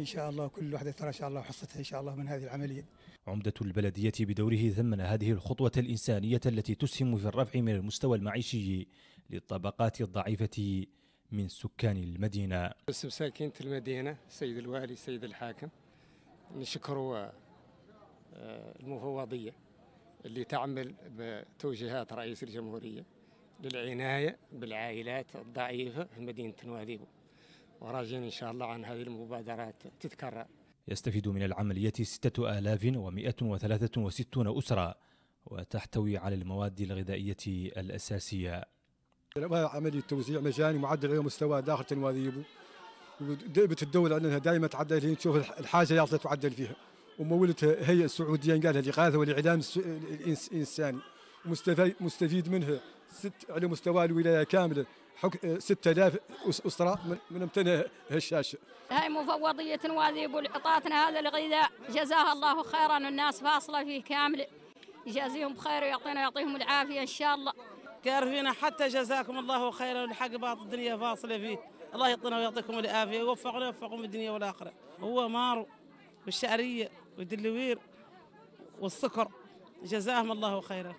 ان شاء الله كل واحده ترى ان شاء الله حصتها ان شاء الله من هذه العمليه عمدة البلدية بدوره ثمن هذه الخطوة الإنسانية التي تسهم في الرفع من المستوى المعيشي للطبقات الضعيفة من سكان المدينة ساكنة المدينة سيد الوالي سيد الحاكم نشكر آه، المفوضية اللي تعمل بتوجيهات رئيس الجمهورية للعناية بالعائلات الضعيفة في مدينة نواديبو وراجعين إن شاء الله عن هذه المبادرات تتكرر يستفيد من العملية 6163 أسرة وتحتوي على المواد الغذائية الأساسية عملية توزيع مجاني معدل على مستوى داخل تنواذيب دائمة الدولة أنها دائما تعدل هي تشوف الحاجة اللي تعدل فيها ومولتها هي السعودية قالها الإغاثة والإعلام الإنساني مستفيد منها ست على مستوى الولاية كاملة حك... 6000 اسره من, من امتنى هالشاشه. هاي مفوضيه يقول عطاتنا هذا الغذاء جزاها الله خيرا الناس فاصله فيه كامل يجازيهم بخير ويعطينا يعطيهم العافيه ان شاء الله كارفينا حتى جزاكم الله خيرا والحق بعض الدنيا فاصله فيه الله يعطينا ويعطيكم العافيه ووفقنا ويوفقكم الدنيا والاخره هو مارو والشعريه والدلوير والسكر جزاهم الله خيرا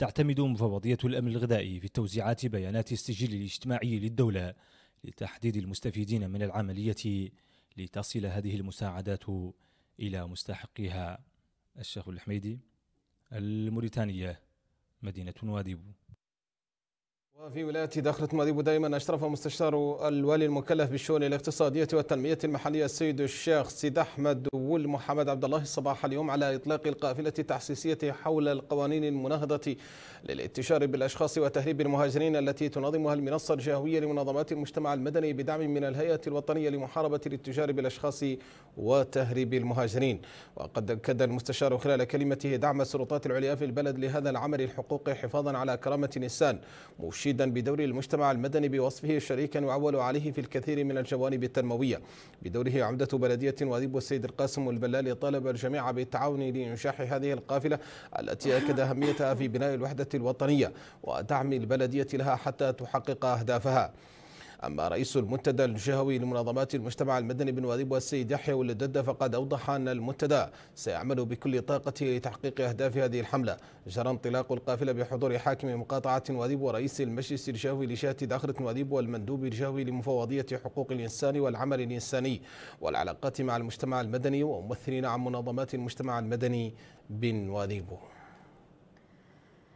تعتمد مفوضية الأمن الغذائي في توزيعات بيانات السجل الاجتماعي للدولة لتحديد المستفيدين من العملية لتصل هذه المساعدات إلى مستحقيها الشيخ الحميدي الموريتانية مدينة واديبو في ولاية داخلة ماديبو دائما أشرف مستشار الوالي المكلف بالشؤون الاقتصادية والتنمية المحلية السيد الشيخ سيد أحمد والمحمد محمد عبد الله صباح اليوم على إطلاق القافلة التحسيسية حول القوانين المناهضة للاتشار بالأشخاص وتهريب المهاجرين التي تنظمها المنصة الجهوية لمنظمات المجتمع المدني بدعم من الهيئة الوطنية لمحاربة الاتجار بالأشخاص وتهريب المهاجرين وقد أكد المستشار خلال كلمته دعم السلطات العليا في البلد لهذا العمل الحقوقي حفاظا على كرامة الإنسان مشير مشيدا بدور المجتمع المدني بوصفه شريكا يعول عليه في الكثير من الجوانب التنموية بدوره عمدة بلدية وأديب السيد القاسم البلالي طالب الجميع بالتعاون لإنشاح هذه القافلة التي أكد أهميتها في بناء الوحدة الوطنية ودعم البلدية لها حتى تحقق أهدافها أما رئيس المنتدى الجهوي لمنظمات المجتمع المدني بن وذيب والسيد يحيى ولدد فقد أوضح أن المنتدى سيعمل بكل طاقته لتحقيق أهداف هذه الحملة جرى انطلاق القافلة بحضور حاكم مقاطعة وذيب ورئيس المجلس الجهوي لجهة داخلة وذيب والمندوب الجهوي لمفوضية حقوق الإنسان والعمل الإنساني والعلاقات مع المجتمع المدني وممثلين عن منظمات المجتمع المدني بن واديبو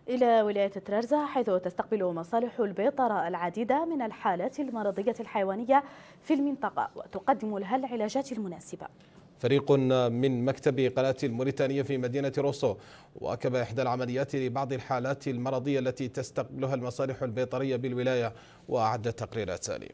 إلى ولاية ترزة حيث تستقبل مصالح البيطرة العديد من الحالات المرضية الحيوانية في المنطقة وتقدم لها العلاجات المناسبة فريق من مكتب قناة الموريتانية في مدينة روسو واكب إحدى العمليات لبعض الحالات المرضية التي تستقبلها المصالح البيطرية بالولاية وأعد تقرير سليم.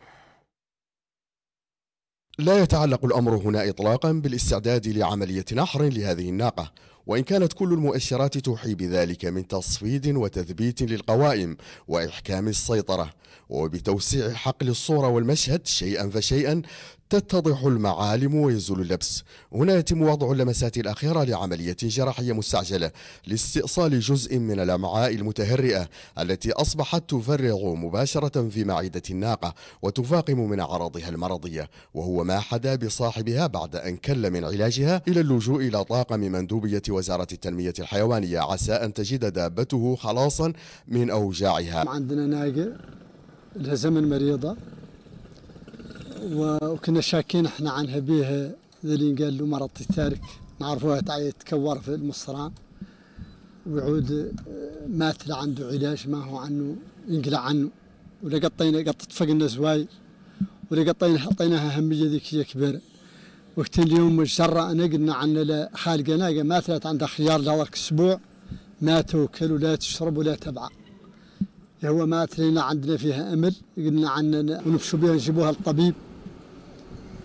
لا يتعلق الأمر هنا إطلاقا بالاستعداد لعملية نحر لهذه الناقة وإن كانت كل المؤشرات توحي بذلك من تصفيد وتثبيت للقوائم وإحكام السيطرة وبتوسيع حقل الصورة والمشهد شيئا فشيئا تتضح المعالم ويزول اللبس هنا يتم وضع اللمسات الأخيرة لعملية جراحية مستعجلة لاستئصال جزء من الأمعاء المتهرئة التي أصبحت تفرغ مباشرة في معدة الناقة وتفاقم من أعراضها المرضية وهو ما حدا بصاحبها بعد أن كل من علاجها إلى اللجوء إلى طاقم مندوبية وزارة التنمية الحيوانية عسى أن تجد دابته خلاصا من أوجاعها عندنا ناقة لها زمن مريضة وكنا شاكين احنا عنها بيها اللي قال له مرض تارك نعرفوها تكور في المصران ويعود آه، مات لا عنده علاج ما هو عنه ينقلع عنه ولا قطينا قطت فقنا زواي ولا قطينا حطيناها اهميه ذيك هي كبيره وقت اليوم الجرة أنا قلنا عنا حالقنا ما ماتت عندها خيار لورك أسبوع ما توكل ولا تشرب ولا تبع هو مات لنا عندنا فيها أمل قلنا عنا ونبشوا بها نجيبوها للطبيب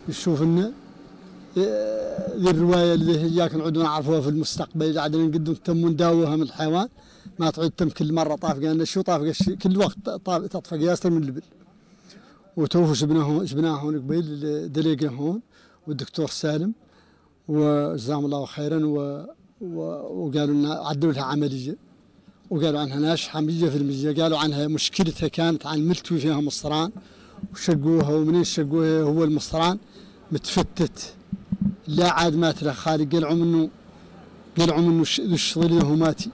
نشوف إيه، ذي الروايه اللي هي هياك نعود نعرفوها في المستقبل اذا عدنا نقدر نتم نداوها من الحيوان ما تعود تم كل مره طافقه لنا شو طافقه كل وقت تطفى تطفق ياسر من البل وتوفوا جبناه جبناه هون قبيل دليقه هون والدكتور سالم وجزاهم الله خيرا و وقالوا لنا عدلوا لها عمليه وقالوا عنها ناجحه 100% قالوا عنها مشكلتها كانت عن ملتوي فيها مصران وشقوها ومنين شقوها هو المصران متفتت لا عاد مات له خالي خارج يلعم انه يلعم انه له ماتي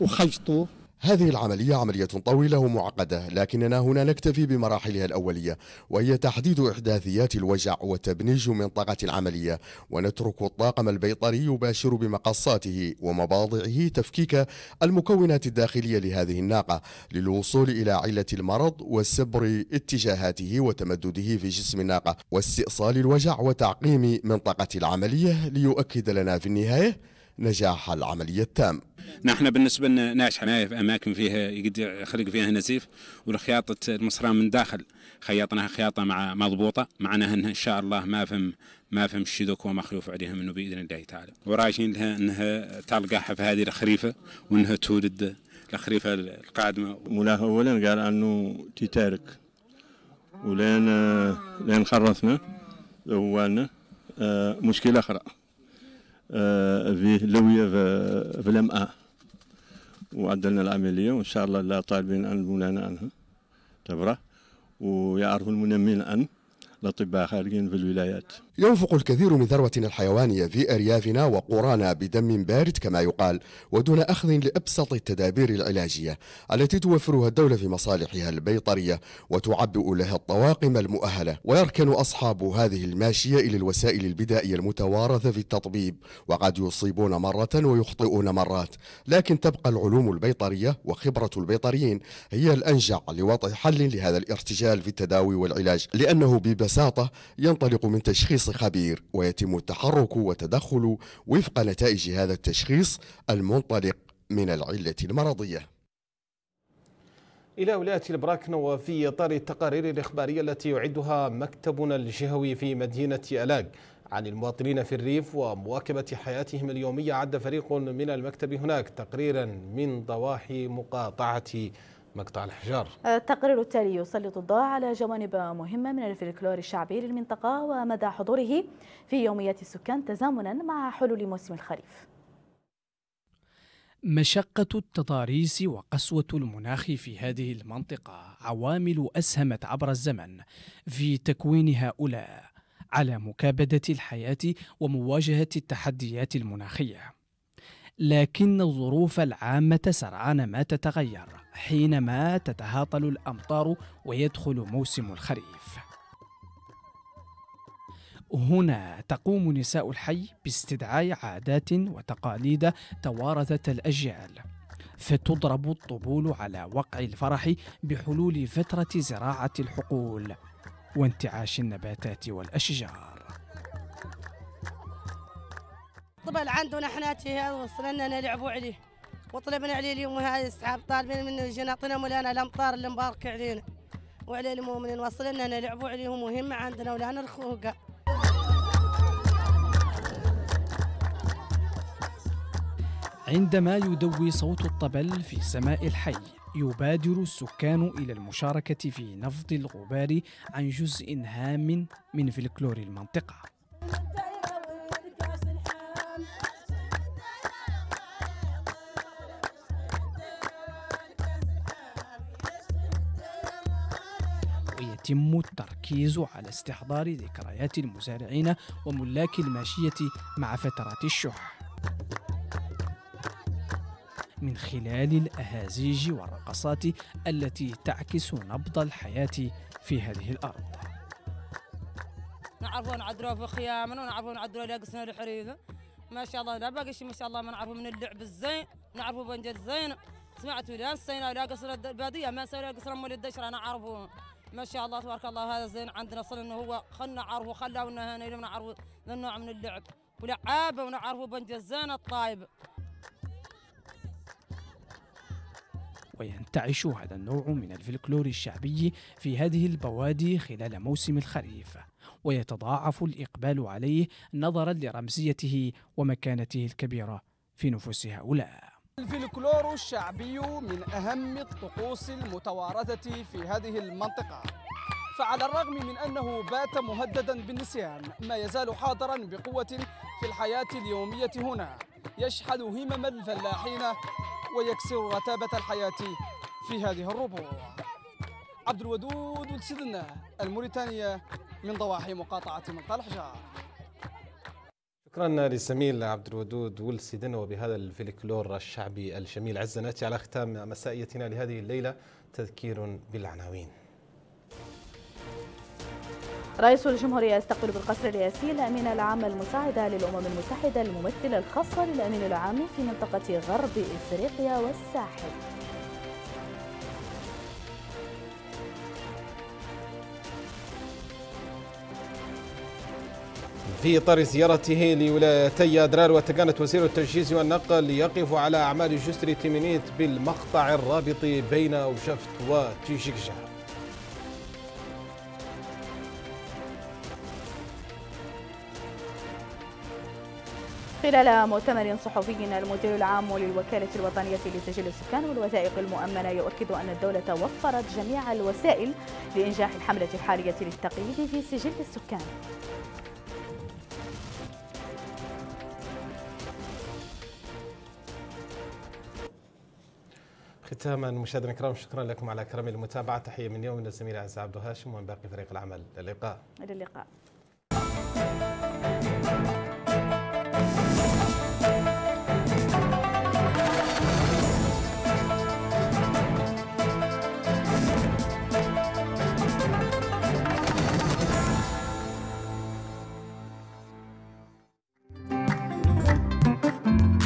وخجطوه هذه العملية عملية طويلة ومعقدة لكننا هنا نكتفي بمراحلها الأولية وهي تحديد إحداثيات الوجع وتبنيج منطقة العملية ونترك الطاقم البيطري يباشر بمقصاته ومباضعه تفكيك المكونات الداخلية لهذه الناقة للوصول إلى علة المرض والسبر اتجاهاته وتمدده في جسم الناقة واستئصال الوجع وتعقيم منطقة العملية ليؤكد لنا في النهاية نجاح العملية التام نحن بالنسبة لنا ناجحة في أماكن فيها يقدر خلق فيها نزيف والخياطة المصرى من داخل خيطناها خياطة مع مضبوطة معناها أنها إن شاء الله ما فهم ما فهم الشدوك ومخلوف عليها منه بإذن الله تعالى وراجين لها أنها تلقاها في هذه الخريفة وأنها تولد الخريفة القادمة مولاها أولا قال أنه تتارك ولين لين خرثنا زوالنا آه، مشكلة أخرى آه، لوية في بالامعاء وعدلنا العمليه وان شاء الله لا طالبين عن المولانا عنها تبرع ويعرفوا المنمين عن الاطباء خارجين في الولايات ينفق الكثير من ثروتنا الحيوانية في أريافنا وقرانا بدم بارد كما يقال ودون أخذ لأبسط التدابير العلاجية التي توفرها الدولة في مصالحها البيطرية وتعبئ لها الطواقم المؤهلة ويركن أصحاب هذه الماشية إلى الوسائل البدائية المتوارثة في التطبيب وقد يصيبون مرة ويخطئون مرات لكن تبقى العلوم البيطرية وخبرة البيطريين هي الأنجع لوضع حل لهذا الارتجال في التداوي والعلاج لأنه ببساطة ينطلق من تشخيص تشخيص خبير ويتم التحرك والتدخل وفق نتائج هذا التشخيص المنطلق من العلة المرضية إلى ولاية البراكن وفي إطار التقارير الإخبارية التي يعدها مكتبنا الجهوي في مدينة ألاق عن المواطنين في الريف ومواكبة حياتهم اليومية عد فريق من المكتب هناك تقريرا من ضواحي مقاطعة مقطع الحجار آه، التقرير التالي يسلط الضوء على جوانب مهمة من الفلكلور الشعبي للمنطقة ومدى حضوره في يوميات السكان تزامنا مع حلول موسم الخريف مشقة التضاريس وقسوة المناخ في هذه المنطقة عوامل أسهمت عبر الزمن في تكوين هؤلاء على مكابدة الحياة ومواجهة التحديات المناخية لكن الظروف العامة سرعان ما تتغير حينما تتهاطل الأمطار ويدخل موسم الخريف. هنا تقوم نساء الحي باستدعاء عادات وتقاليد توارثت الأجيال. فتضرب الطبول على وقع الفرح بحلول فترة زراعة الحقول وانتعاش النباتات والأشجار. قبل عنده حنا وصلنا نلعبوا عليه وطلبنا عليه اليوم هاي السحاب طالبين منه يجينا عطينا مولانا الامطار اللي مبارك علينا وعلى المؤمنين وصلنا نلعبوا عليه مهمه عندنا ولانا الخوقه عندما يدوي صوت الطبل في سماء الحي يبادر السكان إلى المشاركة في نفض الغبار عن جزء هام من فلكلور المنطقة ويتم التركيز على استحضار ذكريات المزارعين وملاك الماشية مع فترات الشح من خلال الأهازيج والرقصات التي تعكس نبض الحياة في هذه الأرض نعرفوا نعدلوا في خيامنا ونعرفوا نعدلوا لقصنا الحريفة ما شاء الله لا باقي شيء ما شاء الله ما نعرفوا من اللعب الزين نعرفوا بنجة الزين سمعتوا لا نسينا لا قصر البادية ما نسينا قصر أم الدشرة نعرفه ما شاء الله تبارك الله هذا زين عندنا صل انه هو خلنا عرفه خلاونا هنا لما نعرفه نوع من اللعب ولعابه ونعرفه بنجزان الطايب وينتعش هذا النوع من الفلكلور الشعبي في هذه البوادي خلال موسم الخريف ويتضاعف الإقبال عليه نظرا لرمزيته ومكانته الكبيرة في نفوس هؤلاء الفلكلور الشعبي من أهم الطقوس المتوارثة في هذه المنطقة فعلى الرغم من أنه بات مهددا بالنسيان ما يزال حاضرا بقوة في الحياة اليومية هنا يشحذ همم الفلاحين ويكسر رتابة الحياة في هذه الربوع عبد الودود السدنة الموريتانية من ضواحي مقاطعة منطقة الحجار شكرا للزميل عبد الودود والسيدنا وبهذا الفلكلور الشعبي الجميل عز ناتي على ختام مسائيتنا لهذه الليلة تذكير بالعناوين رئيس الجمهورية يستقبل بالقصر الرئاسي الأمين العام المساعدة للأمم المتحدة الممثلة الخاصة للأمين العام في منطقة غرب إفريقيا والساحل في إطار زيارته لولايتي أدرار وتكانت وزير التجهيز والنقل يقف على أعمال جسر تيمينيت بالمقطع الرابط بين أوشفت وتيجيكجا خلال مؤتمر صحفي المدير العام للوكالة الوطنية لسجل السكان والوثائق المؤمنة يؤكد أن الدولة وفرت جميع الوسائل لإنجاح الحملة الحالية للتقييد في سجل السكان ختاما مشاهدينا الكرام شكرا لكم على كرم المتابعه تحيه من يوم من الزميل عز عبد الهاشم ومن باقي فريق العمل الى اللقاء الى اللقاء